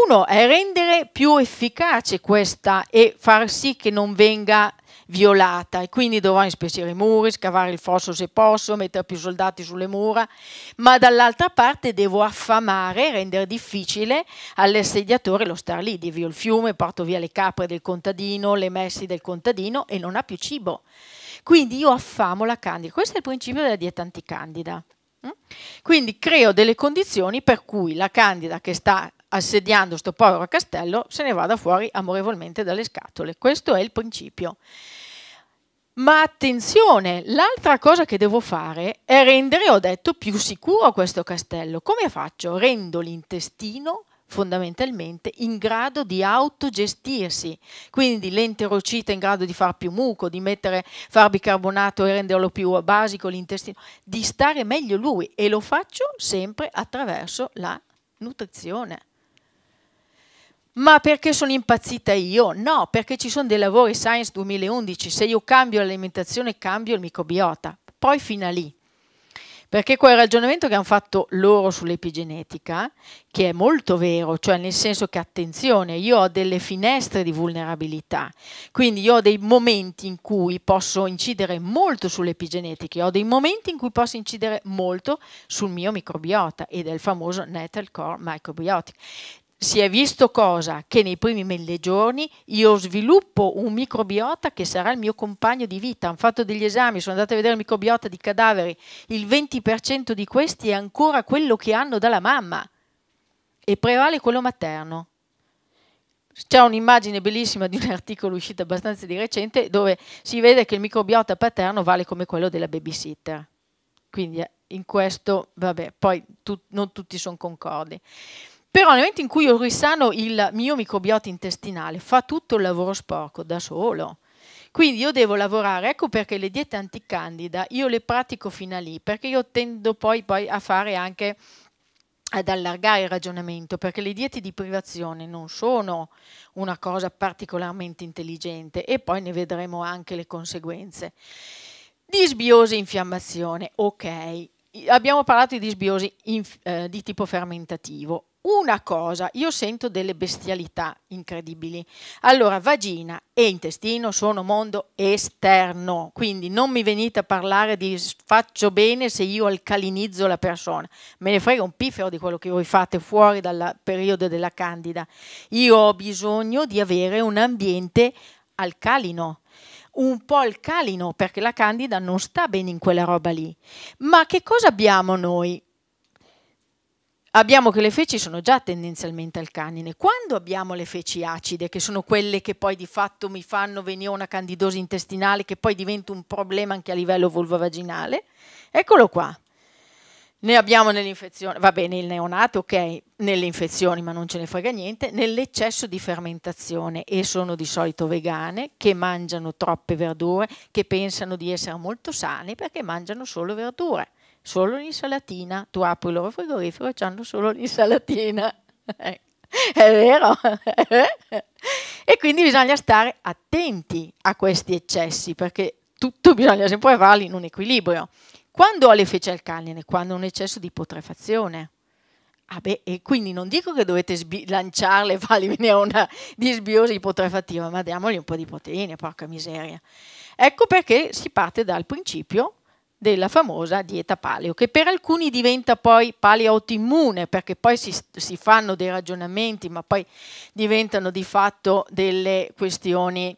Uno è rendere più efficace questa e far sì che non venga violata e quindi dovrò ispessire i muri, scavare il fosso se posso, mettere più soldati sulle mura, ma dall'altra parte devo affamare, rendere difficile all'assediatore lo star lì, divio il fiume, porto via le capre del contadino, le messi del contadino e non ha più cibo. Quindi io affamo la candida, questo è il principio della dieta anticandida. Mm? Quindi creo delle condizioni per cui la candida che sta assediando sto povero castello se ne vada fuori amorevolmente dalle scatole. Questo è il principio. Ma attenzione, l'altra cosa che devo fare è rendere, ho detto, più sicuro questo castello. Come faccio? Rendo l'intestino fondamentalmente in grado di autogestirsi, quindi l'enterocita in grado di far più muco, di mettere, far bicarbonato e renderlo più basico l'intestino, di stare meglio lui e lo faccio sempre attraverso la nutrizione. Ma perché sono impazzita io? No, perché ci sono dei lavori Science 2011, se io cambio l'alimentazione cambio il microbiota, poi fino lì. Perché quel ragionamento che hanno fatto loro sull'epigenetica, che è molto vero, cioè nel senso che attenzione, io ho delle finestre di vulnerabilità, quindi io ho dei momenti in cui posso incidere molto sull'epigenetica, ho dei momenti in cui posso incidere molto sul mio microbiota ed è il famoso Nettle core microbiotic. Si è visto cosa? Che nei primi mille giorni io sviluppo un microbiota che sarà il mio compagno di vita. Hanno fatto degli esami, sono andata a vedere il microbiota di cadaveri. Il 20% di questi è ancora quello che hanno dalla mamma e prevale quello materno. C'è un'immagine bellissima di un articolo uscito abbastanza di recente dove si vede che il microbiota paterno vale come quello della babysitter. Quindi eh, in questo, vabbè, poi tu, non tutti sono concordi. Però nel momento in cui io risano il mio microbiota intestinale, fa tutto il lavoro sporco da solo. Quindi io devo lavorare, ecco perché le diete anticandida io le pratico fino a lì, perché io tendo poi, poi a fare anche ad allargare il ragionamento, perché le diete di privazione non sono una cosa particolarmente intelligente e poi ne vedremo anche le conseguenze. Disbiosi infiammazione, ok. Abbiamo parlato di disbiosi eh, di tipo fermentativo una cosa, io sento delle bestialità incredibili. Allora, vagina e intestino sono mondo esterno, quindi non mi venite a parlare di faccio bene se io alcalinizzo la persona, me ne frega un piffero di quello che voi fate fuori dal periodo della candida. Io ho bisogno di avere un ambiente alcalino un po' alcalino perché la candida non sta bene in quella roba lì. Ma che cosa abbiamo noi? abbiamo che le feci sono già tendenzialmente alcanine. Quando abbiamo le feci acide, che sono quelle che poi di fatto mi fanno venire una candidosi intestinale, che poi diventa un problema anche a livello vulvovaginale, eccolo qua. Ne abbiamo nell'infezione, va bene, il neonato, ok, nelle infezioni, ma non ce ne frega niente, nell'eccesso di fermentazione e sono di solito vegane che mangiano troppe verdure, che pensano di essere molto sane perché mangiano solo verdure solo l'insalatina, tu apri il loro frigorifero e hanno solo l'insalatina. Eh, è vero? e quindi bisogna stare attenti a questi eccessi perché tutto bisogna sempre farli in un equilibrio. Quando ho le fece al canine? Quando ho un eccesso di potrefazione. Ah beh, e quindi non dico che dovete lanciarle e fargli venire una disbiosi ipotrefattiva, ma diamogli un po' di proteine, porca miseria. Ecco perché si parte dal principio della famosa dieta paleo, che per alcuni diventa poi paleo autoimmune, perché poi si, si, fanno dei ragionamenti, ma poi diventano di fatto delle questioni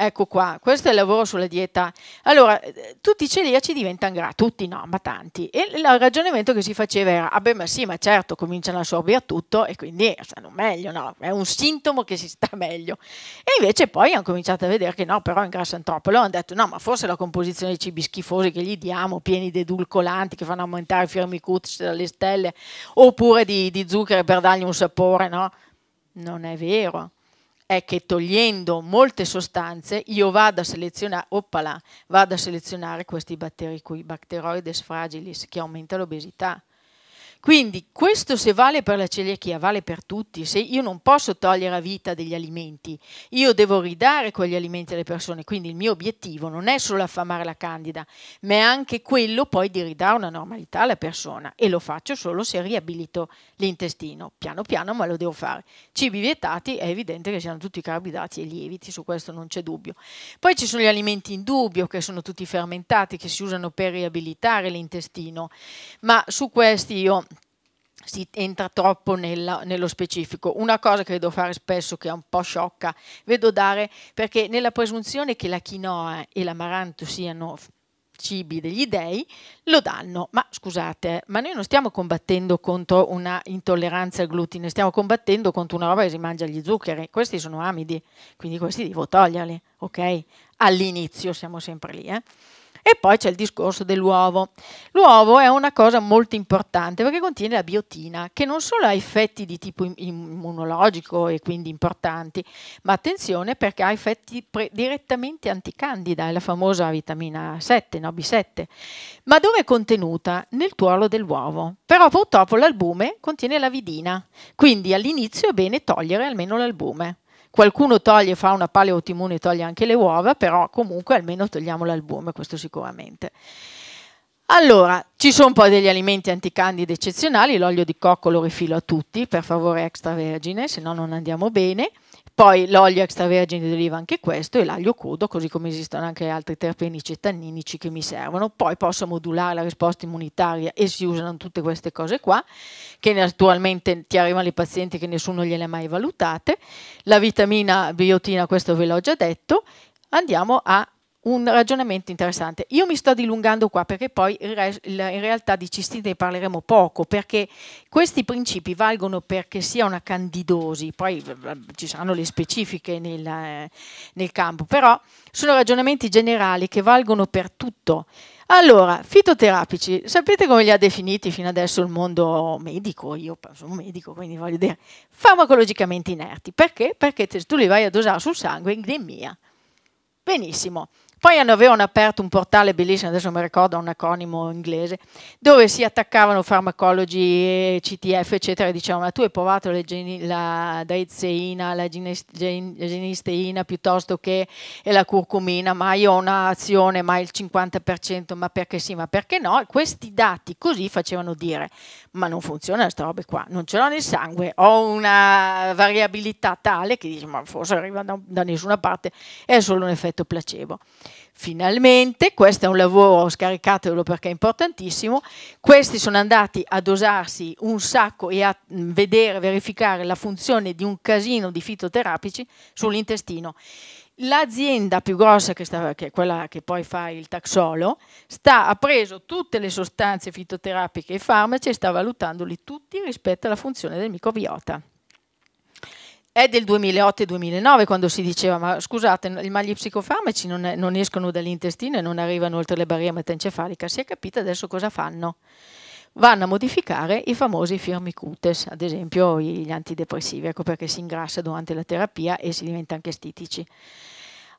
Ecco qua, questo è il lavoro sulla dieta. Allora, eh, tutti i celiaci diventano grassi, tutti no, ma tanti. E il ragionamento che si faceva era, vabbè ah ma sì, ma certo, cominciano a assorbire tutto e quindi stanno meglio, no? È un sintomo che si sta meglio. E invece poi hanno cominciato a vedere che no, però ingrassano troppo. Allora hanno detto, no, ma forse la composizione dei cibi schifosi che gli diamo, pieni di edulcolanti che fanno aumentare i firmicutici dalle stelle, oppure di, di zucchero per dargli un sapore, no? Non è vero è che togliendo molte sostanze io vado a selezionare, oppala, vado a selezionare questi batteri qui, Bacteroides fragilis, che aumenta l'obesità. Quindi questo se vale per la celiachia, vale per tutti. Se io non posso togliere a vita degli alimenti, io devo ridare quegli alimenti alle persone. Quindi il mio obiettivo non è solo affamare la candida, ma è anche quello poi di ridare una normalità alla persona. E lo faccio solo se riabilito l'intestino. Piano piano, ma lo devo fare. Cibi vietati, è evidente che siano tutti carboidrati e lieviti, su questo non c'è dubbio. Poi ci sono gli alimenti in dubbio, che sono tutti fermentati, che si usano per riabilitare l'intestino. Ma su questi io si entra troppo nella, nello specifico. Una cosa che vedo fare spesso, che è un po' sciocca, vedo dare perché nella presunzione che la quinoa e l'amaranto siano cibi degli dèi, lo danno. Ma scusate, ma noi non stiamo combattendo contro una intolleranza al glutine, stiamo combattendo contro una roba che si mangia gli zuccheri. Questi sono amidi, quindi questi devo toglierli, ok? All'inizio siamo sempre lì, eh? E poi c'è il discorso dell'uovo. L'uovo è una cosa molto importante perché contiene la biotina, che non solo ha effetti di tipo immunologico e quindi importanti, ma attenzione perché ha effetti direttamente anticandida, è la famosa vitamina 7, no? B7. Ma dove è contenuta? Nel tuorlo dell'uovo. Però purtroppo l'albume contiene la vidina, quindi all'inizio è bene togliere almeno l'albume qualcuno toglie, fa una paleotimone e toglie anche le uova, però comunque almeno togliamo l'albume, questo sicuramente. Allora, ci sono poi degli alimenti anticandidi eccezionali, l'olio di cocco lo rifilo a tutti, per favore extravergine, se no non andiamo bene. Poi l'olio extravergine d'oliva, anche questo, e l'aglio crudo, così come esistono anche altri terpenici e tanninici che mi servono. Poi posso modulare la risposta immunitaria e si usano tutte queste cose qua, che naturalmente ti arrivano i pazienti che nessuno gliele ha mai valutate. La vitamina biotina, questo ve l'ho già detto. Andiamo a un ragionamento interessante. Io mi sto dilungando qua perché poi in, realtà di cistite parleremo poco perché questi principi valgono perché sia una candidosi, poi ci saranno le specifiche nel, nel campo, però sono ragionamenti generali che valgono per tutto. Allora, fitoterapici, sapete come li ha definiti fino adesso il mondo medico? Io sono medico, quindi voglio dire farmacologicamente inerti. Perché? Perché se tu li vai a dosare sul sangue, endemia. Benissimo. Poi avevano aperto un portale bellissimo, adesso mi ricordo un acronimo inglese, dove si attaccavano farmacologi, eh, CTF, eccetera, e dicevano ma tu hai provato la daizeina, la genisteina piuttosto che eh, la curcumina, ma io ho un'azione, ma il 50%, ma perché sì, ma perché no? E questi dati così facevano dire, ma non funziona questa roba qua, non ce l'ho nel sangue, ho una variabilità tale che dici ma forse arriva da, da nessuna parte, è solo un effetto placebo. Finalmente, questo è un lavoro, scaricatelo perché è importantissimo, questi sono andati a dosarsi un sacco e a mm, vedere, verificare la funzione di un casino di fitoterapici sull'intestino. L'azienda più grossa, che, sta, che, è quella che poi fa il taxolo, sta, ha preso tutte le sostanze fitoterapiche e farmaci e sta valutandoli tutti rispetto alla funzione del microbiota è del 2008-2009 quando si diceva ma scusate ma gli psicofarmaci non, è, non escono dall'intestino e non arrivano oltre le barriere metencefalica si è capito adesso cosa fanno vanno a modificare i famosi firmicutes, ad esempio gli antidepressivi, ecco perché si ingrassa durante la terapia e si diventa anche stitici.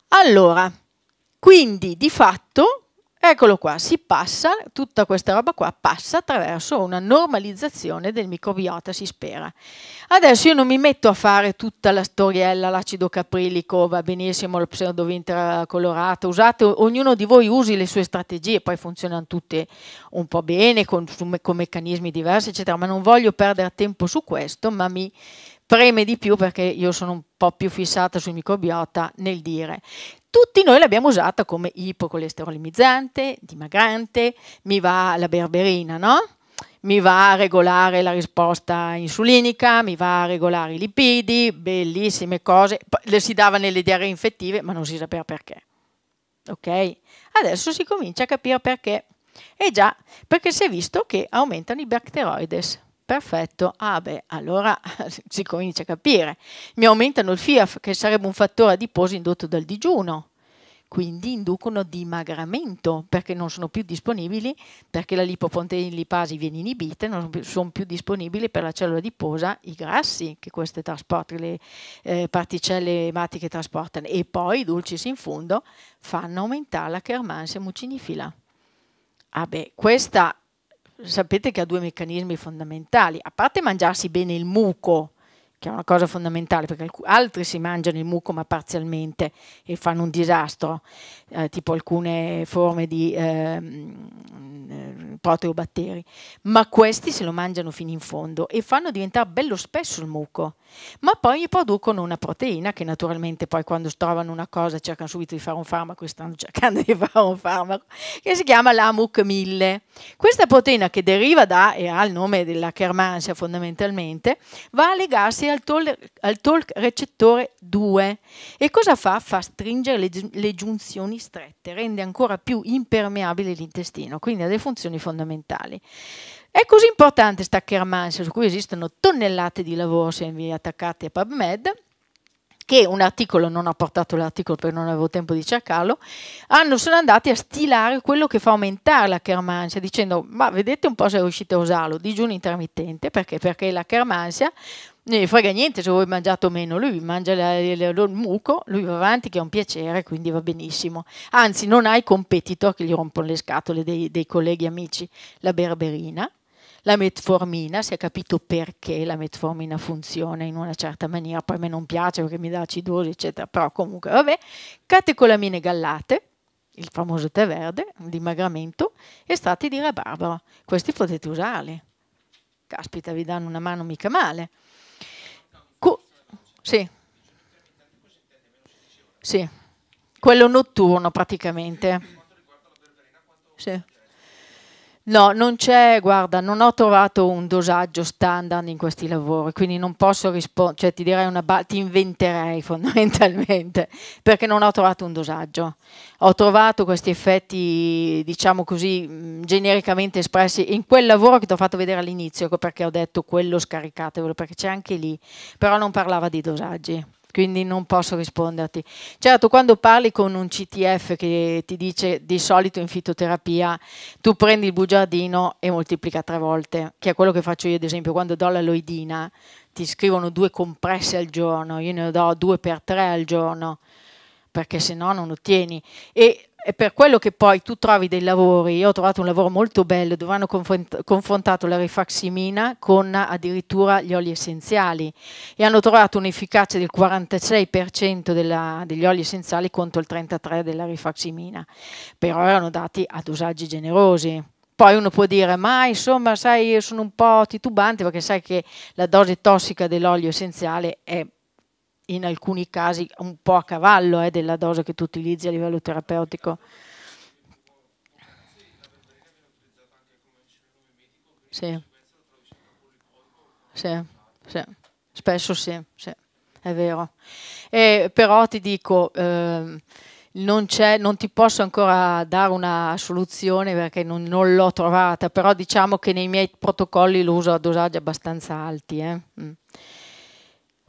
Allora, quindi di fatto Eccolo qua, si passa, tutta questa roba qua passa attraverso una normalizzazione del microbiota, si spera. Adesso io non mi metto a fare tutta la storiella, l'acido caprilico, va benissimo, lo pseudovintera colorato, usate, ognuno di voi usi le sue strategie, poi funzionano tutte un po' bene, con, con meccanismi diversi, eccetera, ma non voglio perdere tempo su questo, ma mi preme di più perché io sono un po' più fissata sul microbiota nel dire. Tutti noi l'abbiamo usata come ipocolesterolemizzante, dimagrante, mi va la berberina, no? mi va a regolare la risposta insulinica, mi va a regolare i lipidi, bellissime cose. Le si dava nelle diaree infettive, ma non si sapeva perché. Ok? Adesso si comincia a capire perché. E già, perché si è visto che aumentano i bacteroides. Perfetto, ah beh, allora si comincia a capire. Mi aumentano il FIAF, che sarebbe un fattore adiposo indotto dal digiuno. Quindi inducono dimagramento perché non sono più disponibili, perché la lipoproteina lipasi viene inibita, non sono più disponibili per la cellula adiposa i grassi che queste trasportano, le eh, particelle ematiche trasportano. E poi, i dulcis in fondo, fanno aumentare la chermansia mucinifila. Ah beh, questa sapete che ha due meccanismi fondamentali, a parte mangiarsi bene il muco, che è una cosa fondamentale perché altri si mangiano il muco ma parzialmente e fanno un disastro, eh, tipo alcune forme di ehm, eh, proteobatteri, ma questi se lo mangiano fino in fondo e fanno diventare bello spesso il muco, ma poi producono una proteina che naturalmente poi quando trovano una cosa cercano subito di fare un farmaco e stanno cercando di fare un farmaco che si chiama l'AMUC 1000. Questa proteina che deriva da e ha il nome della Kermansia fondamentalmente va a legarsi e al, tol- al talk recettore 2. E cosa fa? Fa stringere le, le giunzioni strette, rende ancora più impermeabile l'intestino, quindi ha delle funzioni fondamentali. È così importante sta Kermans, su cui esistono tonnellate di lavoro se vi attaccate a PubMed, che un articolo, non ho portato l'articolo perché non avevo tempo di cercarlo, hanno, sono andati a stilare quello che fa aumentare la chermansia, dicendo ma vedete un po' se riuscite a usarlo, digiuno intermittente, perché? Perché la chermansia non gli frega niente se voi mangiate o meno, lui mangia il muco, lui va avanti che è un piacere, quindi va benissimo. Anzi, non ha i competitor che gli rompono le scatole dei, dei colleghi amici, la berberina la metformina, si è capito perché la metformina funziona in una certa maniera, poi a me non piace perché mi dà acidosi, eccetera, però comunque vabbè, catecolamine gallate, il famoso tè verde, dimagramento, estratti di rabarbaro, questi potete usarli. Caspita, vi danno una mano mica male. Co sì. Sì, quello notturno praticamente. Sì. No, non c'è, guarda, non ho trovato un dosaggio standard in questi lavori, quindi non posso rispondere, cioè ti direi una ba- ti inventerei fondamentalmente, perché non ho trovato un dosaggio. Ho trovato questi effetti, diciamo così, mm, genericamente espressi in quel lavoro che ti ho fatto vedere all'inizio, perché ho detto quello scaricatevelo, perché c'è anche lì, però non parlava di dosaggi quindi non posso risponderti. Certo, quando parli con un CTF che ti dice di solito in fitoterapia, tu prendi il bugiardino e moltiplica tre volte, che è quello che faccio io ad esempio quando do l'aloidina, ti scrivono due compresse al giorno, io ne do due per tre al giorno, perché se no non ottieni. E è per quello che poi tu trovi dei lavori, io ho trovato un lavoro molto bello dove hanno confrontato la rifaximina con addirittura gli oli essenziali e hanno trovato un'efficacia del 46% della, degli oli essenziali contro il 33% della rifaximina, però erano dati a dosaggi generosi. Poi uno può dire, ma insomma, sai, io sono un po' titubante perché sai che la dose tossica dell'olio essenziale è in alcuni casi un po' a cavallo eh, della dose che tu utilizzi a livello terapeutico. Sì. Sì, sì. Spesso sì, sì, è vero. E, però ti dico, eh, non, non, ti posso ancora dare una soluzione perché non, non l'ho trovata, però diciamo che nei miei protocolli lo uso a dosaggi abbastanza alti. Eh. Mm.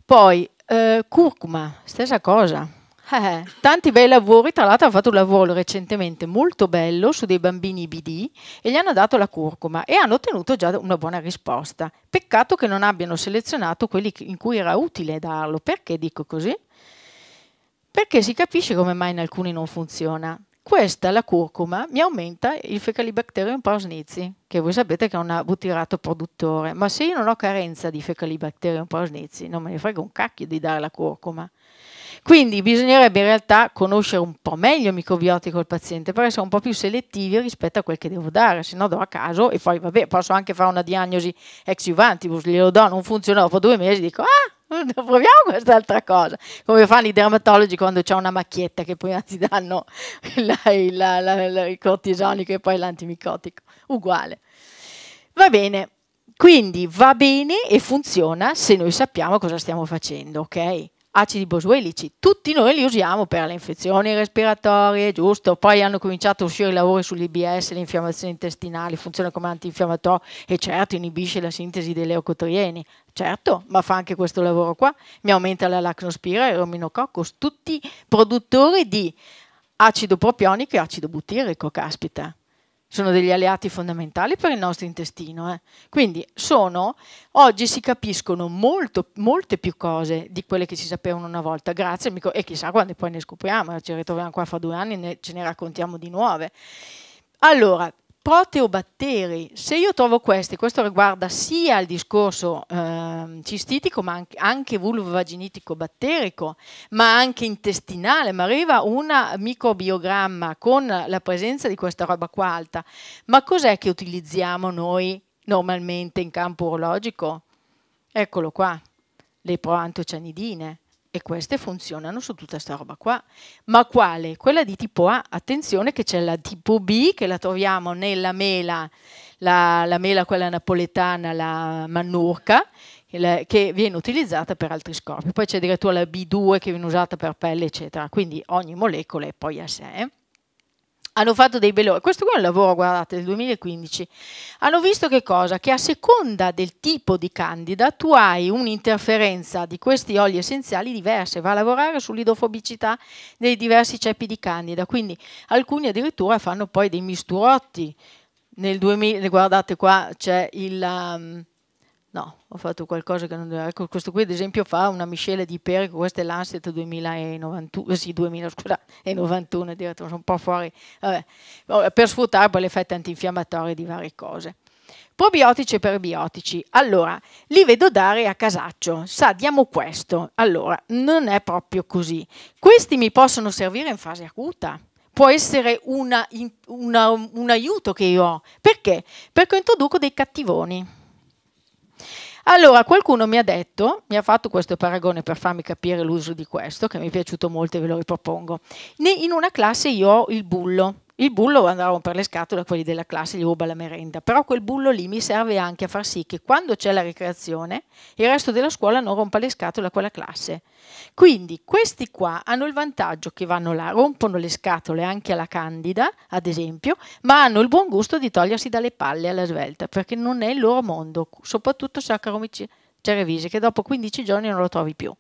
Poi Uh, curcuma, stessa cosa. Eh, eh. tanti bei lavori, tra l'altro ha fatto un lavoro recentemente molto bello su dei bambini BD e gli hanno dato la curcuma e hanno ottenuto già una buona risposta. Peccato che non abbiano selezionato quelli in cui era utile darlo. Perché dico così? Perché si capisce come mai in alcuni non funziona. Questa, la curcuma, mi aumenta il Fecalibacterium pausnizi, che voi sapete che è un butirato produttore, ma se io non ho carenza di Fecalibacterium pausnizi, non me ne frega un cacchio di dare la curcuma. Quindi bisognerebbe in realtà conoscere un po' meglio il microbiotico al paziente per essere un po' più selettivi rispetto a quel che devo dare, se no do a caso e poi vabbè, posso anche fare una diagnosi ex juvantibus, glielo do, non funziona, dopo due mesi dico ah, proviamo quest'altra cosa, come fanno i dermatologi quando c'è una macchietta che prima ti danno il, la, la, la, il cortisonico e poi l'antimicotico, uguale. Va bene, quindi va bene e funziona se noi sappiamo cosa stiamo facendo, ok? acidi boswellici, Tutti noi li usiamo per le infezioni respiratorie, giusto? Poi hanno cominciato a uscire i lavori sull'IBS, le infiammazioni intestinali, funziona come antinfiammatorio e certo inibisce la sintesi dei leucotrieni. Certo, ma fa anche questo lavoro qua, mi aumenta la lacnospira e il rominococcus, tutti produttori di acido propionico e acido butirico, caspita sono degli alleati fondamentali per il nostro intestino. Eh. Quindi sono, oggi si capiscono molto, molte più cose di quelle che si sapevano una volta, grazie amico, e chissà quando poi ne scopriamo, ci ritroviamo qua fra due anni e ce ne raccontiamo di nuove. Allora, proteobatteri. Se io trovo questi, questo riguarda sia il discorso eh, cistitico, ma anche, anche vulvovaginitico batterico, ma anche intestinale, ma arriva un microbiogramma con la presenza di questa roba qua alta. Ma cos'è che utilizziamo noi normalmente in campo urologico? Eccolo qua, le proantocianidine e queste funzionano su tutta questa roba qua. Ma quale? Quella di tipo A. Attenzione che c'è la tipo B che la troviamo nella mela, la, la mela quella napoletana, la mannurca, che viene utilizzata per altri scopi. Poi c'è addirittura la B2 che viene usata per pelle, eccetera. Quindi ogni molecola è poi a sé hanno fatto dei beloni. Questo qua è un lavoro, guardate, del 2015. Hanno visto che cosa? Che a seconda del tipo di candida tu hai un'interferenza di questi oli essenziali diverse, va a lavorare sull'idrofobicità dei diversi ceppi di candida. Quindi alcuni addirittura fanno poi dei misturotti. Nel 2000, guardate qua c'è il... Um, No, ho fatto qualcosa che non doveva. Ecco, questo qui ad esempio fa una miscela di Iperico, questo è l'Anset 2091, eh sì, 2000, scusate, è 91, sono un po' fuori, Vabbè. per sfruttare poi l'effetto antinfiammatorio di varie cose. Probiotici e prebiotici. Allora, li vedo dare a casaccio. Sa, diamo questo. Allora, non è proprio così. Questi mi possono servire in fase acuta può essere una, una, un aiuto che io ho. Perché? Perché introduco dei cattivoni. Allora, qualcuno mi ha detto, mi ha fatto questo paragone per farmi capire l'uso di questo, che mi è piaciuto molto e ve lo ripropongo. In una classe io ho il bullo, il bullo andava rompere le scatole a quelli della classe, gli ruba la merenda, però quel bullo lì mi serve anche a far sì che quando c'è la ricreazione il resto della scuola non rompa le scatole a quella classe. Quindi questi qua hanno il vantaggio che vanno là, rompono le scatole anche alla candida, ad esempio, ma hanno il buon gusto di togliersi dalle palle alla svelta, perché non è il loro mondo, soprattutto Saccharomyces Cerevisi, che dopo 15 giorni non lo trovi più.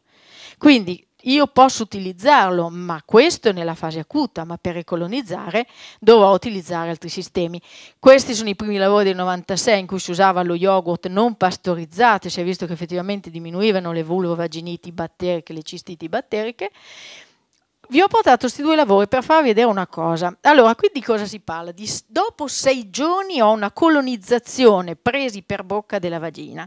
Quindi io posso utilizzarlo, ma questo è nella fase acuta, ma per ricolonizzare dovrò utilizzare altri sistemi. Questi sono i primi lavori del 96 in cui si usava lo yogurt non pastorizzato, si è visto che effettivamente diminuivano le vulvovaginiti batteriche, le cistiti batteriche, vi ho portato questi due lavori per farvi vedere una cosa. Allora, qui di cosa si parla? Di, dopo sei giorni ho una colonizzazione presi per bocca della vagina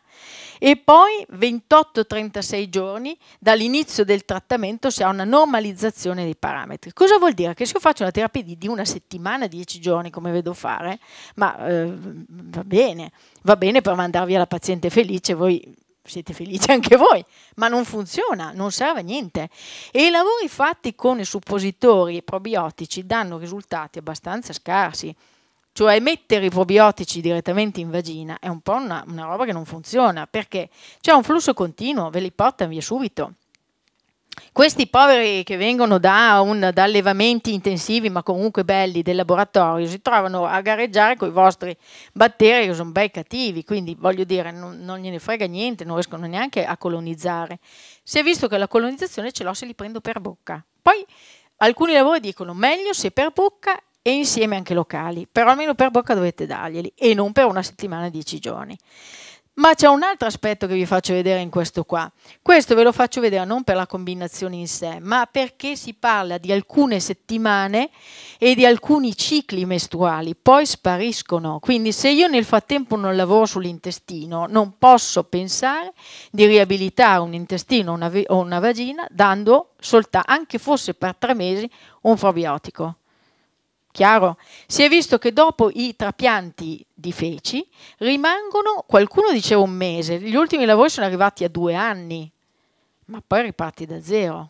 e poi 28-36 giorni dall'inizio del trattamento si ha una normalizzazione dei parametri. Cosa vuol dire? Che se io faccio una terapia di, una settimana, 10 giorni, come vedo fare, ma eh, va bene, va bene per mandar via la paziente felice, voi siete felici anche voi, ma non funziona, non serve a niente. E i lavori fatti con i suppositori probiotici danno risultati abbastanza scarsi. Cioè mettere i probiotici direttamente in vagina è un po' una, una roba che non funziona, perché c'è un flusso continuo, ve li portano via subito. Questi poveri che vengono da, un, da, allevamenti intensivi, ma comunque belli, del laboratorio, si trovano a gareggiare con i vostri batteri che sono bei cattivi, quindi voglio dire, non, non gliene frega niente, non riescono neanche a colonizzare. Si è visto che la colonizzazione ce l'ho se li prendo per bocca. Poi alcuni lavori dicono meglio se per bocca e insieme anche locali, però almeno per bocca dovete darglieli e non per una settimana, dieci giorni. Ma c'è un altro aspetto che vi faccio vedere in questo qua. Questo ve lo faccio vedere non per la combinazione in sé, ma perché si parla di alcune settimane e di alcuni cicli mestruali, poi spariscono. Quindi se io nel frattempo non lavoro sull'intestino, non posso pensare di riabilitare un intestino o una vagina dando soltanto, anche forse per tre mesi, un probiotico. Chiaro? Si è visto che dopo i trapianti di feci rimangono, qualcuno diceva un mese, gli ultimi lavori sono arrivati a due anni, ma poi riparti da zero.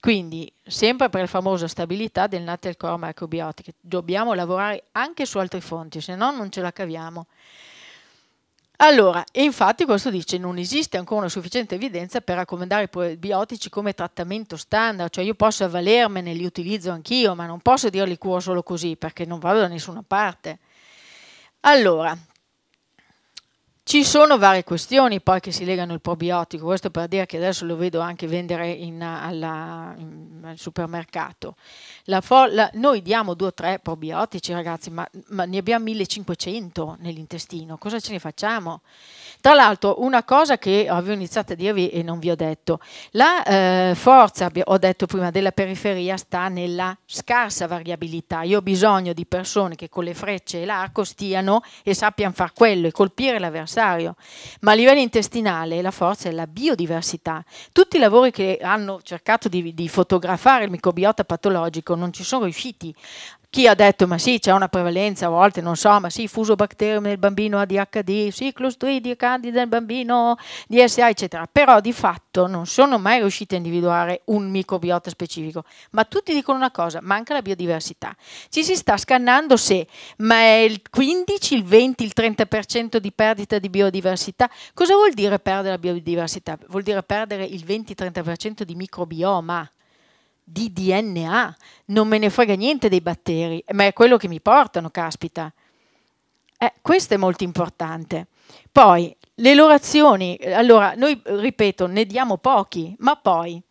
Quindi, sempre per la famosa stabilità del natal core microbiotic, dobbiamo lavorare anche su altre fonti, se no non ce la caviamo. Allora, infatti questo dice non esiste ancora una sufficiente evidenza per raccomandare i probiotici come trattamento standard, cioè io posso avvalermene, li utilizzo anch'io, ma non posso dirli curo solo così perché non vado da nessuna parte. Allora, ci sono varie questioni poi che si legano al probiotico, questo per dire che adesso lo vedo anche vendere in, alla, in, al supermercato. La la, noi diamo due o tre probiotici ragazzi, ma, ma ne abbiamo 1500 nell'intestino, cosa ce ne facciamo? Tra l'altro una cosa che avevo iniziato a dirvi e non vi ho detto, la eh, forza, ho detto prima, della periferia sta nella scarsa variabilità. Io ho bisogno di persone che con le frecce e l'arco stiano e sappiano far quello e colpire l'avversario necessario. Ma a livello intestinale la forza è la biodiversità. Tutti i lavori che hanno cercato di, di fotografare il microbiota patologico non ci sono riusciti chi ha detto ma sì c'è una prevalenza a volte non so ma sì fusobacterium nel bambino ADHD sì clostridia candida nel bambino DSA eccetera però di fatto non sono mai riusciti a individuare un microbiota specifico ma tutti dicono una cosa manca la biodiversità ci si sta scannando se ma è il 15 il 20 il 30% di perdita di biodiversità cosa vuol dire perdere la biodiversità vuol dire perdere il 20-30% di microbioma di DNA, non me ne frega niente dei batteri, ma è quello che mi portano, caspita. Eh, questo è molto importante. Poi, le loro azioni, allora, noi, ripeto, ne diamo pochi, ma poi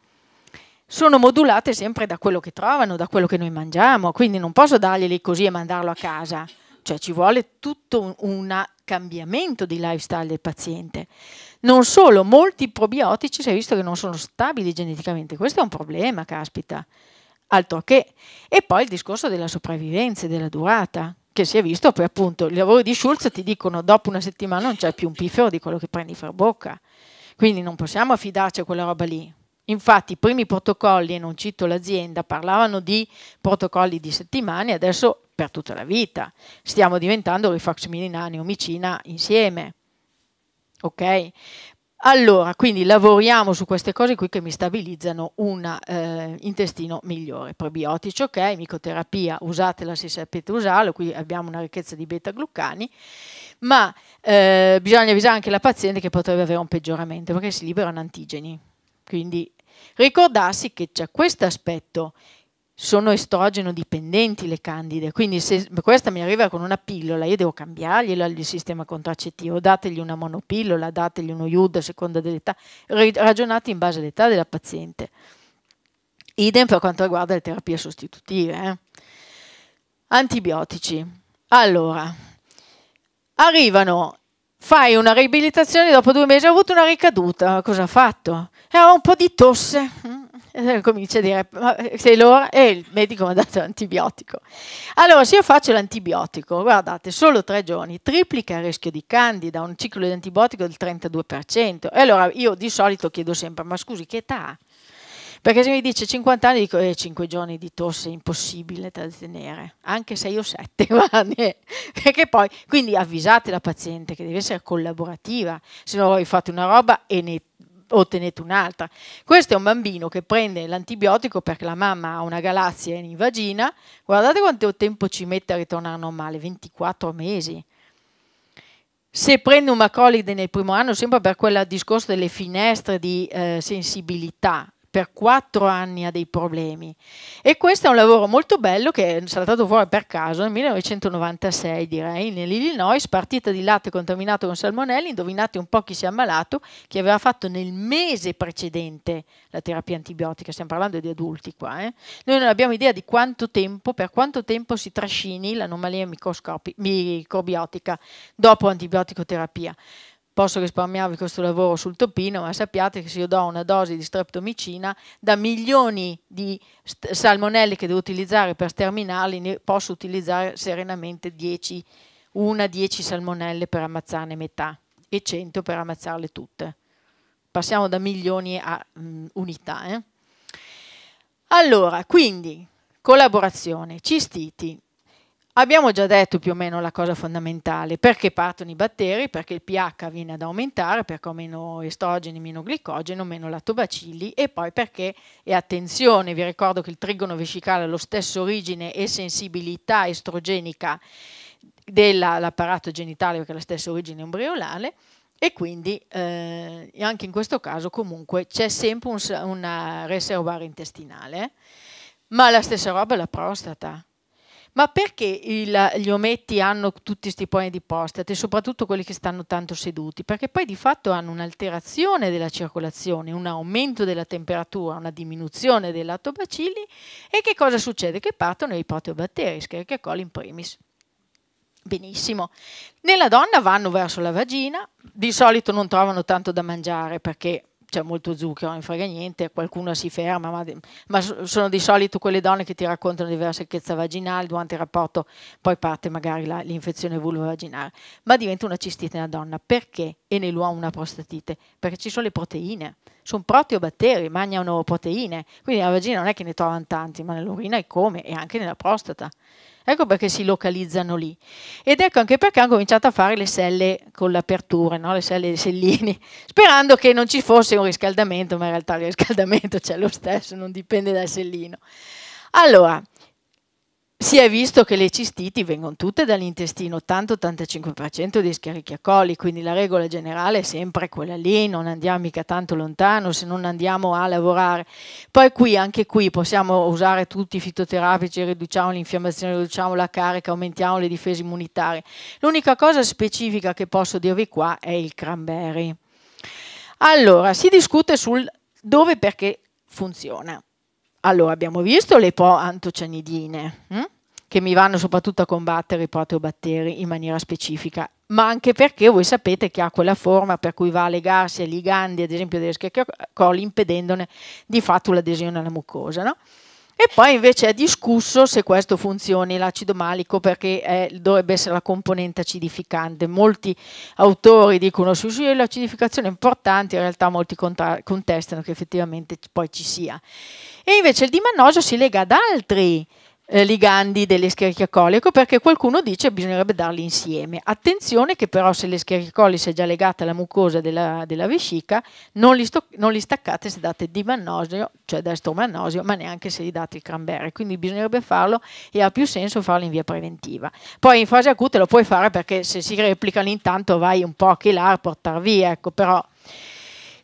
sono modulate sempre da quello che trovano, da quello che noi mangiamo, quindi non posso darglieli così e mandarlo a casa, cioè ci vuole tutto un, un cambiamento di lifestyle del paziente. Non solo, molti probiotici si è visto che non sono stabili geneticamente, questo è un problema, caspita, altro che. E poi il discorso della sopravvivenza e della durata, che si è visto poi appunto, i lavori di Schulz ti dicono dopo una settimana non c'è più un piffero di quello che prendi fra bocca, quindi non possiamo affidarci a quella roba lì. Infatti i primi protocolli, e non cito l'azienda, parlavano di protocolli di settimane, adesso per tutta la vita. Stiamo diventando rifaximilina e omicina insieme. Ok? Allora, quindi lavoriamo su queste cose qui che mi stabilizzano un eh, intestino migliore. Probiotici, ok, micoterapia, usatela se sapete usarlo, qui abbiamo una ricchezza di beta-glucani, ma eh, bisogna avvisare anche la paziente che potrebbe avere un peggioramento perché si liberano antigeni. Quindi ricordarsi che c'è questo aspetto sono estrogeno dipendenti le candide, quindi se questa mi arriva con una pillola, io devo cambiargliela il sistema contraccettivo, dategli una monopillola, dategli uno IUD a seconda dell'età, ragionate in base all'età della paziente. Idem per quanto riguarda le terapie sostitutive. Eh. Antibiotici. Allora, arrivano, fai una riabilitazione, dopo due mesi ho avuto una ricaduta, cosa ha fatto? Eh, ho un po' di tosse, mm. Eh, comincia a dire eh, sei l'ora e il medico mi ha dato l'antibiotico. Allora se io faccio l'antibiotico, guardate, solo tre giorni, triplica il rischio di candida, un ciclo di antibiotico del 32%. E allora io di solito chiedo sempre, ma scusi che età Perché se mi dice 50 anni, dico eh, 5 giorni di tosse impossibile da tenere, anche 6 o 7 guardi. Perché poi, quindi avvisate la paziente che deve essere collaborativa, se no voi fate una roba e ne ottenete un'altra. Questo è un bambino che prende l'antibiotico perché la mamma ha una galassia in vagina, guardate quanto tempo ci mette a ritornare normale, 24 mesi. Se prende un macrolide nel primo anno, sempre per quel discorso delle finestre di eh, sensibilità, per quattro anni ha dei problemi. E questo è un lavoro molto bello che è saltato fuori per caso nel 1996, direi, nell'Illinois, partita di latte contaminato con salmonelli, indovinate un po' chi si è ammalato, chi aveva fatto nel mese precedente la terapia antibiotica, stiamo parlando di adulti qua, eh? noi non abbiamo idea di quanto tempo, per quanto tempo si trascini l'anomalia microbiotica dopo antibioticoterapia posso risparmiarvi questo lavoro sul topino, ma sappiate che se io do una dose di streptomicina, da milioni di salmonelle che devo utilizzare per sterminarli, ne posso utilizzare serenamente 10, una 10 salmonelle per ammazzarne metà e 100 per ammazzarle tutte. Passiamo da milioni a mh, mm, unità. Eh? Allora, quindi, collaborazione, cistiti. Abbiamo già detto più o meno la cosa fondamentale, perché partono i batteri, perché il pH viene ad aumentare, perché ho meno estrogeni, meno glicogeno, meno lattobacilli e poi perché, e attenzione, vi ricordo che il trigono vescicale ha lo stesso origine e sensibilità estrogenica dell'apparato genitale, perché ha la stessa origine embrionale, e quindi eh, anche in questo caso comunque c'è sempre un, una reservoir intestinale, ma la stessa roba è la prostata ma perché il, gli ometti hanno tutti questi poni di prostate, soprattutto quelli che stanno tanto seduti? Perché poi di fatto hanno un'alterazione della circolazione, un aumento della temperatura, una diminuzione dei lattobacilli e che cosa succede? Che partono i proteobatteri, Escherichia coli in primis. Benissimo. Nella donna vanno verso la vagina, di solito non trovano tanto da mangiare perché c'è molto zucchero, non frega niente, qualcuno si ferma, ma, ma, sono di solito quelle donne che ti raccontano di avere secchezza vaginale durante il rapporto, poi parte magari la, l'infezione vulvo-vaginale, ma diventa una cistite nella donna. Perché? E nell'uomo una prostatite? Perché ci sono le proteine, sono proteobatteri, mangiano proteine, quindi la vagina non è che ne trovano tanti, ma nell'urina è come, e anche nella prostata. Ecco perché si localizzano lì. Ed ecco anche perché hanno cominciato a fare le selle con l'apertura, no? le selle dei sellini, sperando che non ci fosse un riscaldamento, ma in realtà il riscaldamento c'è lo stesso, non dipende dal sellino. Allora, si è visto che le cistiti vengono tutte dall'intestino, 80-85% di Escherichia coli, quindi la regola generale è sempre quella lì, non andiamo mica tanto lontano se non andiamo a lavorare. Poi qui, anche qui, possiamo usare tutti i fitoterapici, riduciamo l'infiammazione, riduciamo la carica, aumentiamo le difese immunitarie. L'unica cosa specifica che posso dirvi qua è il cranberry. Allora, si discute sul dove e perché funziona. Allora, abbiamo visto le proantocianidine, hm? che mi vanno soprattutto a combattere i proteobatteri in maniera specifica, ma anche perché voi sapete che ha quella forma per cui va a legarsi ai ligandi, ad esempio, delle schiacchiacoli, impedendone di fatto l'adesione alla mucosa. No? E poi invece è discusso se questo funzioni l'acido malico perché è, dovrebbe essere la componente acidificante. Molti autori dicono che sì, l'acidificazione è importante, in realtà molti contestano che effettivamente poi ci sia. E invece il dimannosio si lega ad altri eh, ligandi Ecco perché qualcuno dice che bisognerebbe darli insieme. Attenzione che però se le si è già legata alla mucosa della, della vescica non li, non li, staccate se date di mannosio, cioè da estromannosio, ma neanche se gli date il cranberry. Quindi bisognerebbe farlo e ha più senso farlo in via preventiva. Poi in fase acuta lo puoi fare perché se si replicano intanto vai un po' che là a portar via, ecco, però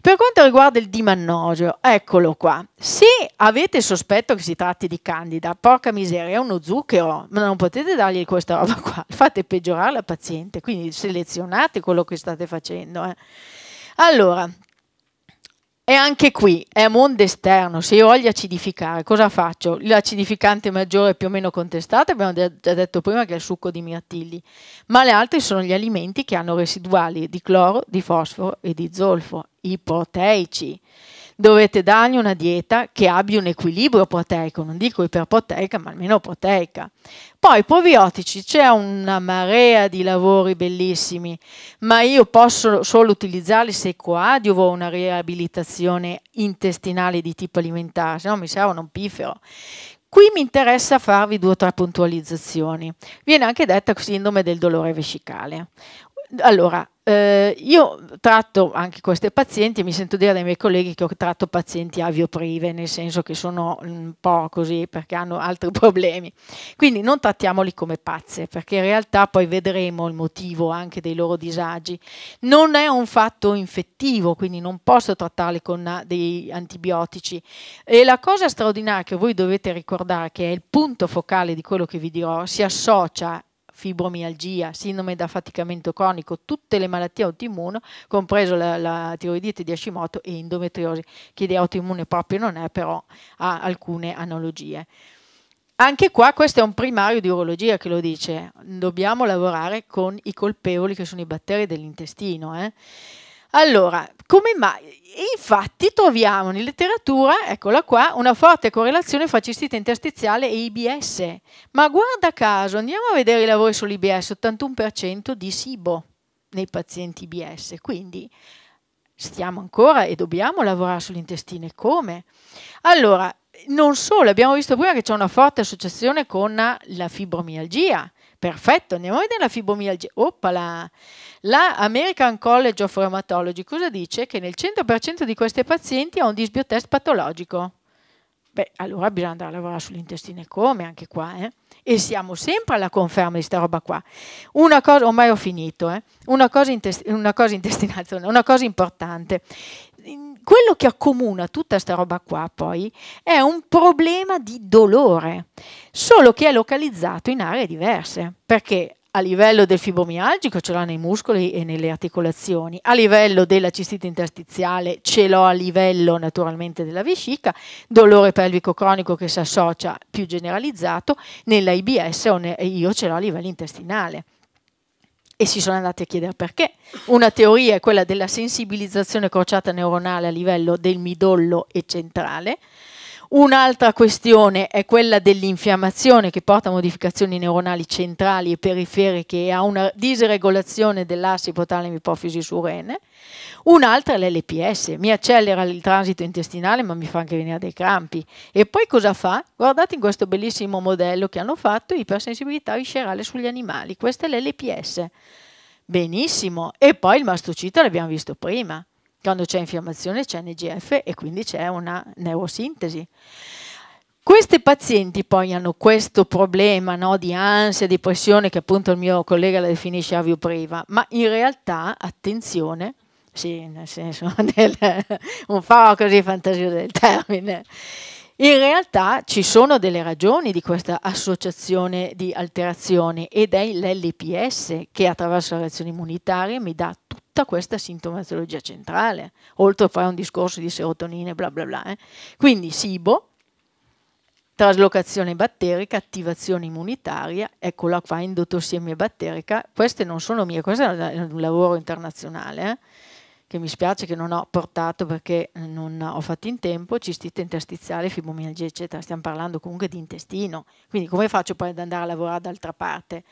per quanto riguarda il dimannogio, eccolo qua. Se avete sospetto che si tratti di candida, porca miseria, è uno zucchero, ma non potete dargli questa roba qua, fate peggiorare la paziente, quindi selezionate quello che state facendo. Eh. Allora, e anche qui è mondo esterno, se io voglio acidificare, cosa faccio? L'acidificante maggiore più o meno contestato, abbiamo già detto prima che è il succo di mirtilli, ma le altre sono gli alimenti che hanno residuali di cloro, di fosforo e di zolfo, i proteici dovete dargli una dieta che abbia un equilibrio proteico, non dico iperproteica, ma almeno proteica. Poi probiotici, c'è una marea di lavori bellissimi, ma io posso solo utilizzarli se coadiuvo una riabilitazione intestinale di tipo alimentare, se no mi servono un pifero. Qui mi interessa farvi due o tre puntualizzazioni. Viene anche detta sindrome del dolore vescicale. Allora, eh, io tratto anche queste pazienti, mi sento dire dai miei colleghi che ho tratto pazienti avioprive, nel senso che sono un po' così perché hanno altri problemi. Quindi non trattiamoli come pazze, perché in realtà poi vedremo il motivo anche dei loro disagi. Non è un fatto infettivo, quindi non posso trattarli con eh, dei antibiotici. E la cosa straordinaria che voi dovete ricordare, che è il punto focale di quello che vi dirò, si associa fibromialgia, sindrome da affaticamento cronico, tutte le malattie autoimmune, compreso la, la tiroidite di Hashimoto e endometriosi, che di autoimmune proprio non è, però ha alcune analogie. Anche qua questo è un primario di urologia che lo dice, dobbiamo lavorare con i colpevoli che sono i batteri dell'intestino. Eh? Allora, come mai? Infatti troviamo in letteratura, eccola qua, una forte correlazione fra cistite interstiziale e IBS. Ma guarda caso, andiamo a vedere i lavori sull'IBS, 81% di SIBO nei pazienti IBS. Quindi stiamo ancora e dobbiamo lavorare sull'intestino. E come? Allora, non solo, abbiamo visto prima che c'è una forte associazione con la fibromialgia, perfetto, andiamo a vedere la fibromialgia. Oppala! La American College of Rheumatology cosa dice? Che nel 100% di queste pazienti ha un disbiotest patologico. Beh, allora bisogna andare a lavorare sull'intestino come, anche qua, eh? E siamo sempre alla conferma di sta roba qua. Una cosa, ormai ho finito, eh? una, cosa intest- una cosa intestinale, una cosa importante quello che accomuna tutta questa roba qua poi è un problema di dolore, solo che è localizzato in aree diverse, perché a livello del fibromialgico ce l'ho nei muscoli e nelle articolazioni, a livello della cistite interstiziale ce l'ho a livello naturalmente della vescica, dolore pelvico cronico che si associa più generalizzato, nell'IBS io ce l'ho a livello intestinale e si sono andati a chiedere perché. Una teoria è quella della sensibilizzazione crociata neuronale a livello del midollo e centrale, Un'altra questione è quella dell'infiammazione che porta a modificazioni neuronali centrali e periferiche e a una disregolazione dell'asse ipotalamo-ipofisi-surene. Un'altra è l'LPS, mi accelera il transito intestinale ma mi fa anche venire dei crampi. E poi cosa fa? Guardate in questo bellissimo modello che hanno fatto, ipersensibilità viscerale sugli animali, questa è l'LPS. Benissimo, e poi il mastocito l'abbiamo visto prima. Quando c'è infiammazione c'è NGF e quindi c'è una neurosintesi. Queste pazienti poi hanno questo problema no, di ansia, depressione che appunto il mio collega la definisce avio priva, ma in realtà, attenzione, sì, nel senso del, un po' così fantasioso del termine, in realtà ci sono delle ragioni di questa associazione di alterazioni ed è l'LPS che attraverso le reazioni immunitarie mi dà tutto tutta questa sintomatologia centrale, oltre a fare un discorso di serotonine, bla bla bla. Eh. Quindi SIBO, traslocazione batterica, attivazione immunitaria, eccola qua, endotossemia batterica, queste non sono mie, questo è un lavoro internazionale, eh, che mi spiace che non ho portato perché non ho fatto in tempo, cistite interstiziale, fibromialgia, eccetera, stiamo parlando comunque di intestino, quindi come faccio poi ad andare a lavorare d'altra parte?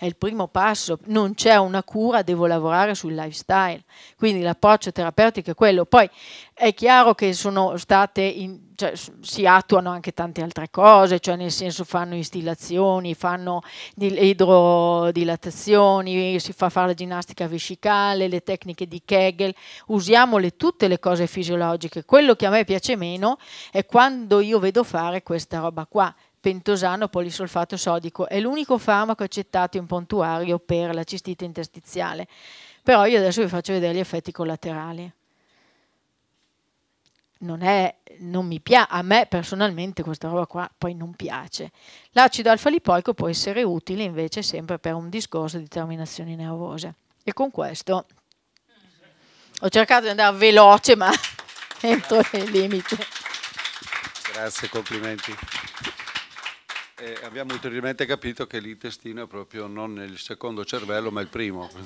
è il primo passo, non c'è una cura, devo lavorare sul lifestyle. Quindi l'approccio terapeutico è quello. Poi è chiaro che sono state in, cioè, si attuano anche tante altre cose, cioè nel senso fanno instillazioni, fanno idrodilatazioni, si fa fare la ginnastica vescicale, le tecniche di Kegel, usiamole tutte le cose fisiologiche. Quello che a me piace meno è quando io vedo fare questa roba qua pentosano polisolfato sodico, è l'unico farmaco accettato in pontuario per la cistite interstiziale. Però io adesso vi faccio vedere gli effetti collaterali. Non è, non a me personalmente questa roba qua poi non piace. L'acido alfa-lipoico può essere utile invece sempre per un discorso di terminazioni nervose. E con questo ho cercato di andare veloce ma entro i limiti. Grazie, complimenti. E abbiamo ulteriormente capito che l'intestino è proprio non il secondo cervello, ma il primo,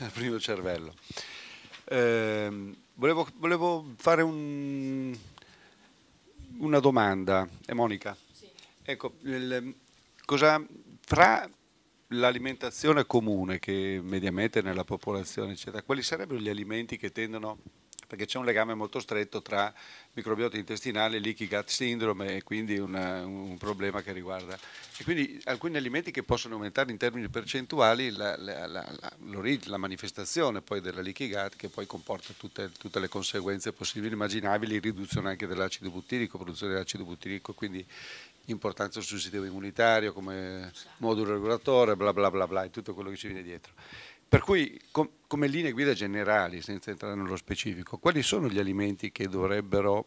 il primo cervello. Eh, volevo, volevo, fare un, una domanda. È eh, Monica? Sì. Ecco, il, cosa, fra l'alimentazione comune che mediamente nella popolazione, eccetera, quali sarebbero gli alimenti che tendono perché c'è un legame molto stretto tra microbiota intestinale, leaky gut syndrome e quindi una, un problema che riguarda. E quindi alcuni alimenti che possono aumentare in termini percentuali la, la, la, la manifestazione poi della leaky gut che poi comporta tutte, tutte le conseguenze possibili, immaginabili, riduzione anche dell'acido buttirico, produzione dell'acido buttirico, quindi importanza sul sistema immunitario come modulo regolatore, bla bla bla bla e tutto quello che ci viene dietro. Per cui, com come linee guida generali, senza entrare nello specifico, quali sono gli alimenti che dovrebbero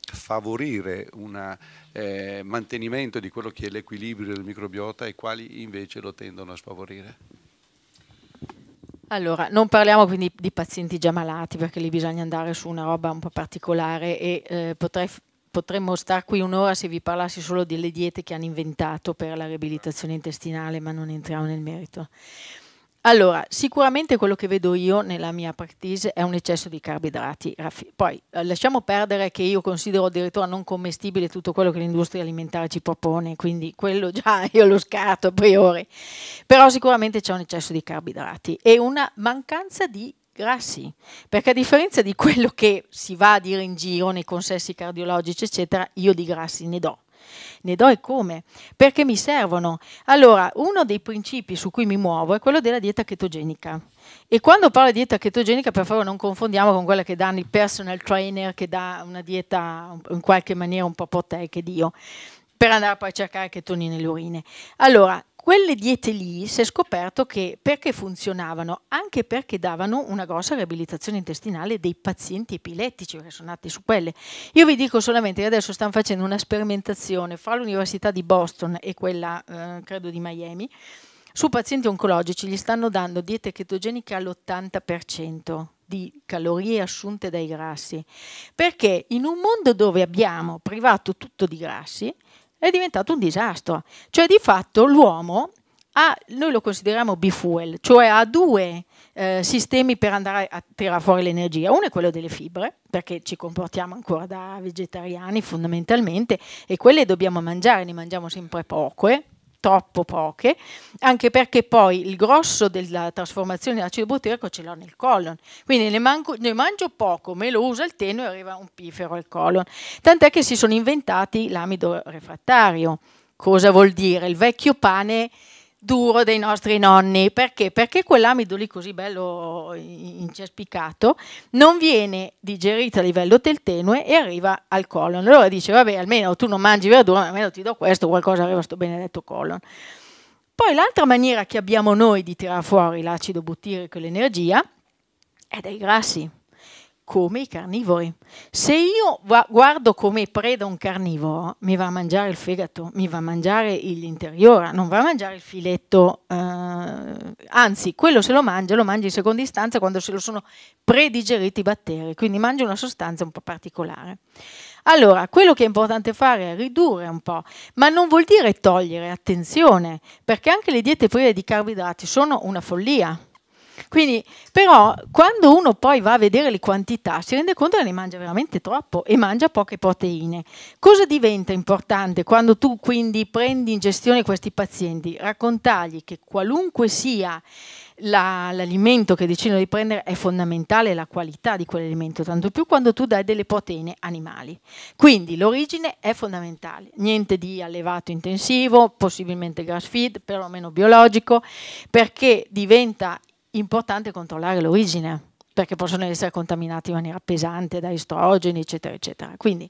favorire un eh, mantenimento di quello che è l'equilibrio del microbiota e quali invece lo tendono a sfavorire? Allora, non parliamo quindi di pazienti già malati perché lì bisogna andare su una roba un po' particolare e eh, potrei potremmo star qui un'ora se vi parlassi solo delle diete che hanno inventato per la riabilitazione intestinale, ma non entriamo nel merito. Allora, sicuramente quello che vedo io nella mia practice è un eccesso di carboidrati. Poi eh, lasciamo perdere che io considero addirittura non commestibile tutto quello che l'industria alimentare ci propone, quindi quello già io lo scarto a priori. Però sicuramente c'è un eccesso di carboidrati e una mancanza di grassi, perché a differenza di quello che si va a dire in giro nei consessi cardiologici, eccetera, io di grassi ne do ne do e come, perché mi servono. Allora, uno dei principi su cui mi muovo è quello della dieta chetogenica. E quando parlo di dieta chetogenica, per favore, non confondiamo con quella che danno i personal trainer, che dà una dieta in qualche maniera un po' proteica, ed io, per andare poi a cercare chetoni nelle urine. Allora, quelle diete lì si è scoperto che perché funzionavano? Anche perché davano una grossa riabilitazione intestinale dei pazienti epilettici che sono nati su quelle. Io vi dico solamente che adesso stanno facendo una sperimentazione fra l'Università di Boston e quella, eh, credo, di Miami. Su pazienti oncologici gli stanno dando diete chetogeniche all'80% di calorie assunte dai grassi, perché in un mondo dove abbiamo privato tutto di grassi, è diventato un disastro. Cioè di fatto l'uomo ha, noi lo consideriamo bifuel, cioè ha due eh, sistemi per andare a tirare fuori l'energia. Uno è quello delle fibre, perché ci comportiamo ancora da vegetariani fondamentalmente e quelle dobbiamo mangiare, ne mangiamo sempre poche, eh? troppo poche, anche perché poi il grosso della trasformazione in acido buterico ce l'ho nel colon, quindi ne, manco, ne mangio poco, me lo usa il tenue e arriva un pifero al colon, tant'è che si sono inventati l'amido refrattario. Cosa vuol dire? Il vecchio pane duro dei nostri nonni. Perché? Perché quell'amido lì così bello incespicato non viene digerito a livello del tenue e arriva al colon. Allora dice, vabbè, almeno tu non mangi verdura, almeno ti do questo, qualcosa arriva a questo benedetto colon. Poi l'altra maniera che abbiamo noi di tirare fuori l'acido buttirico e l'energia è dai grassi come i carnivori. Se io guardo come preda un carnivoro, mi va a mangiare il fegato, mi va a mangiare l'interiore, non va a mangiare il filetto, eh, anzi, quello se lo mangia, lo mangia in seconda istanza quando se lo sono predigeriti i batteri, quindi mangia una sostanza un po' particolare. Allora, quello che è importante fare è ridurre un po', ma non vuol dire togliere, attenzione, perché anche le diete prive di carboidrati sono una follia. Quindi, però, quando uno poi va a vedere le quantità, si rende conto che ne mangia veramente troppo e mangia poche proteine. Cosa diventa importante quando tu quindi prendi in gestione questi pazienti? Raccontargli che qualunque sia l'alimento che decidono di prendere è fondamentale la qualità di quell'alimento, tanto più quando tu dai delle proteine animali. Quindi l'origine è fondamentale, niente di allevato intensivo, possibilmente grass feed, perlomeno biologico, perché diventa importante controllare l'origine, perché possono essere contaminati in maniera pesante da estrogeni, eccetera, eccetera. Quindi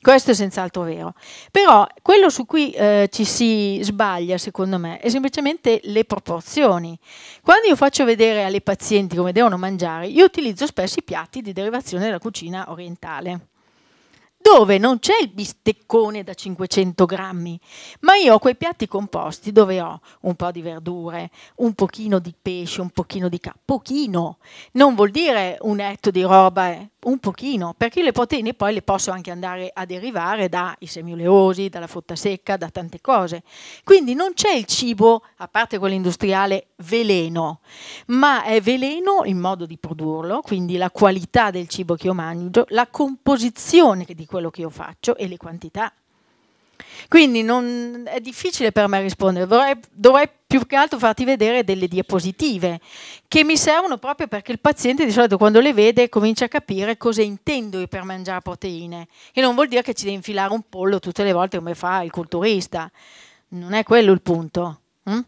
questo è senz'altro vero. Però quello su cui eh, ci si sbaglia, secondo me, è semplicemente le proporzioni. Quando io faccio vedere alle pazienti come devono mangiare, io utilizzo spesso i piatti di derivazione della cucina orientale dove non c'è il bisteccone da 500 grammi, ma io ho quei piatti composti dove ho un po' di verdure, un pochino di pesce, un pochino di carne, pochino, non vuol dire un etto di roba eh, un pochino, perché le proteine poi le posso anche andare a derivare dai semioleusi, dalla frutta secca, da tante cose. Quindi non c'è il cibo, a parte quello industriale, veleno, ma è veleno il modo di produrlo, quindi la qualità del cibo che io mangio, la composizione di quello che io faccio e le quantità. Quindi non, è difficile per me rispondere, Vorrei, dovrei più che altro farti vedere delle diapositive che mi servono proprio perché il paziente di solito quando le vede comincia a capire cosa intendo per mangiare proteine, che non vuol dire che ci devi infilare un pollo tutte le volte come fa il culturista, non è quello il punto. Hm?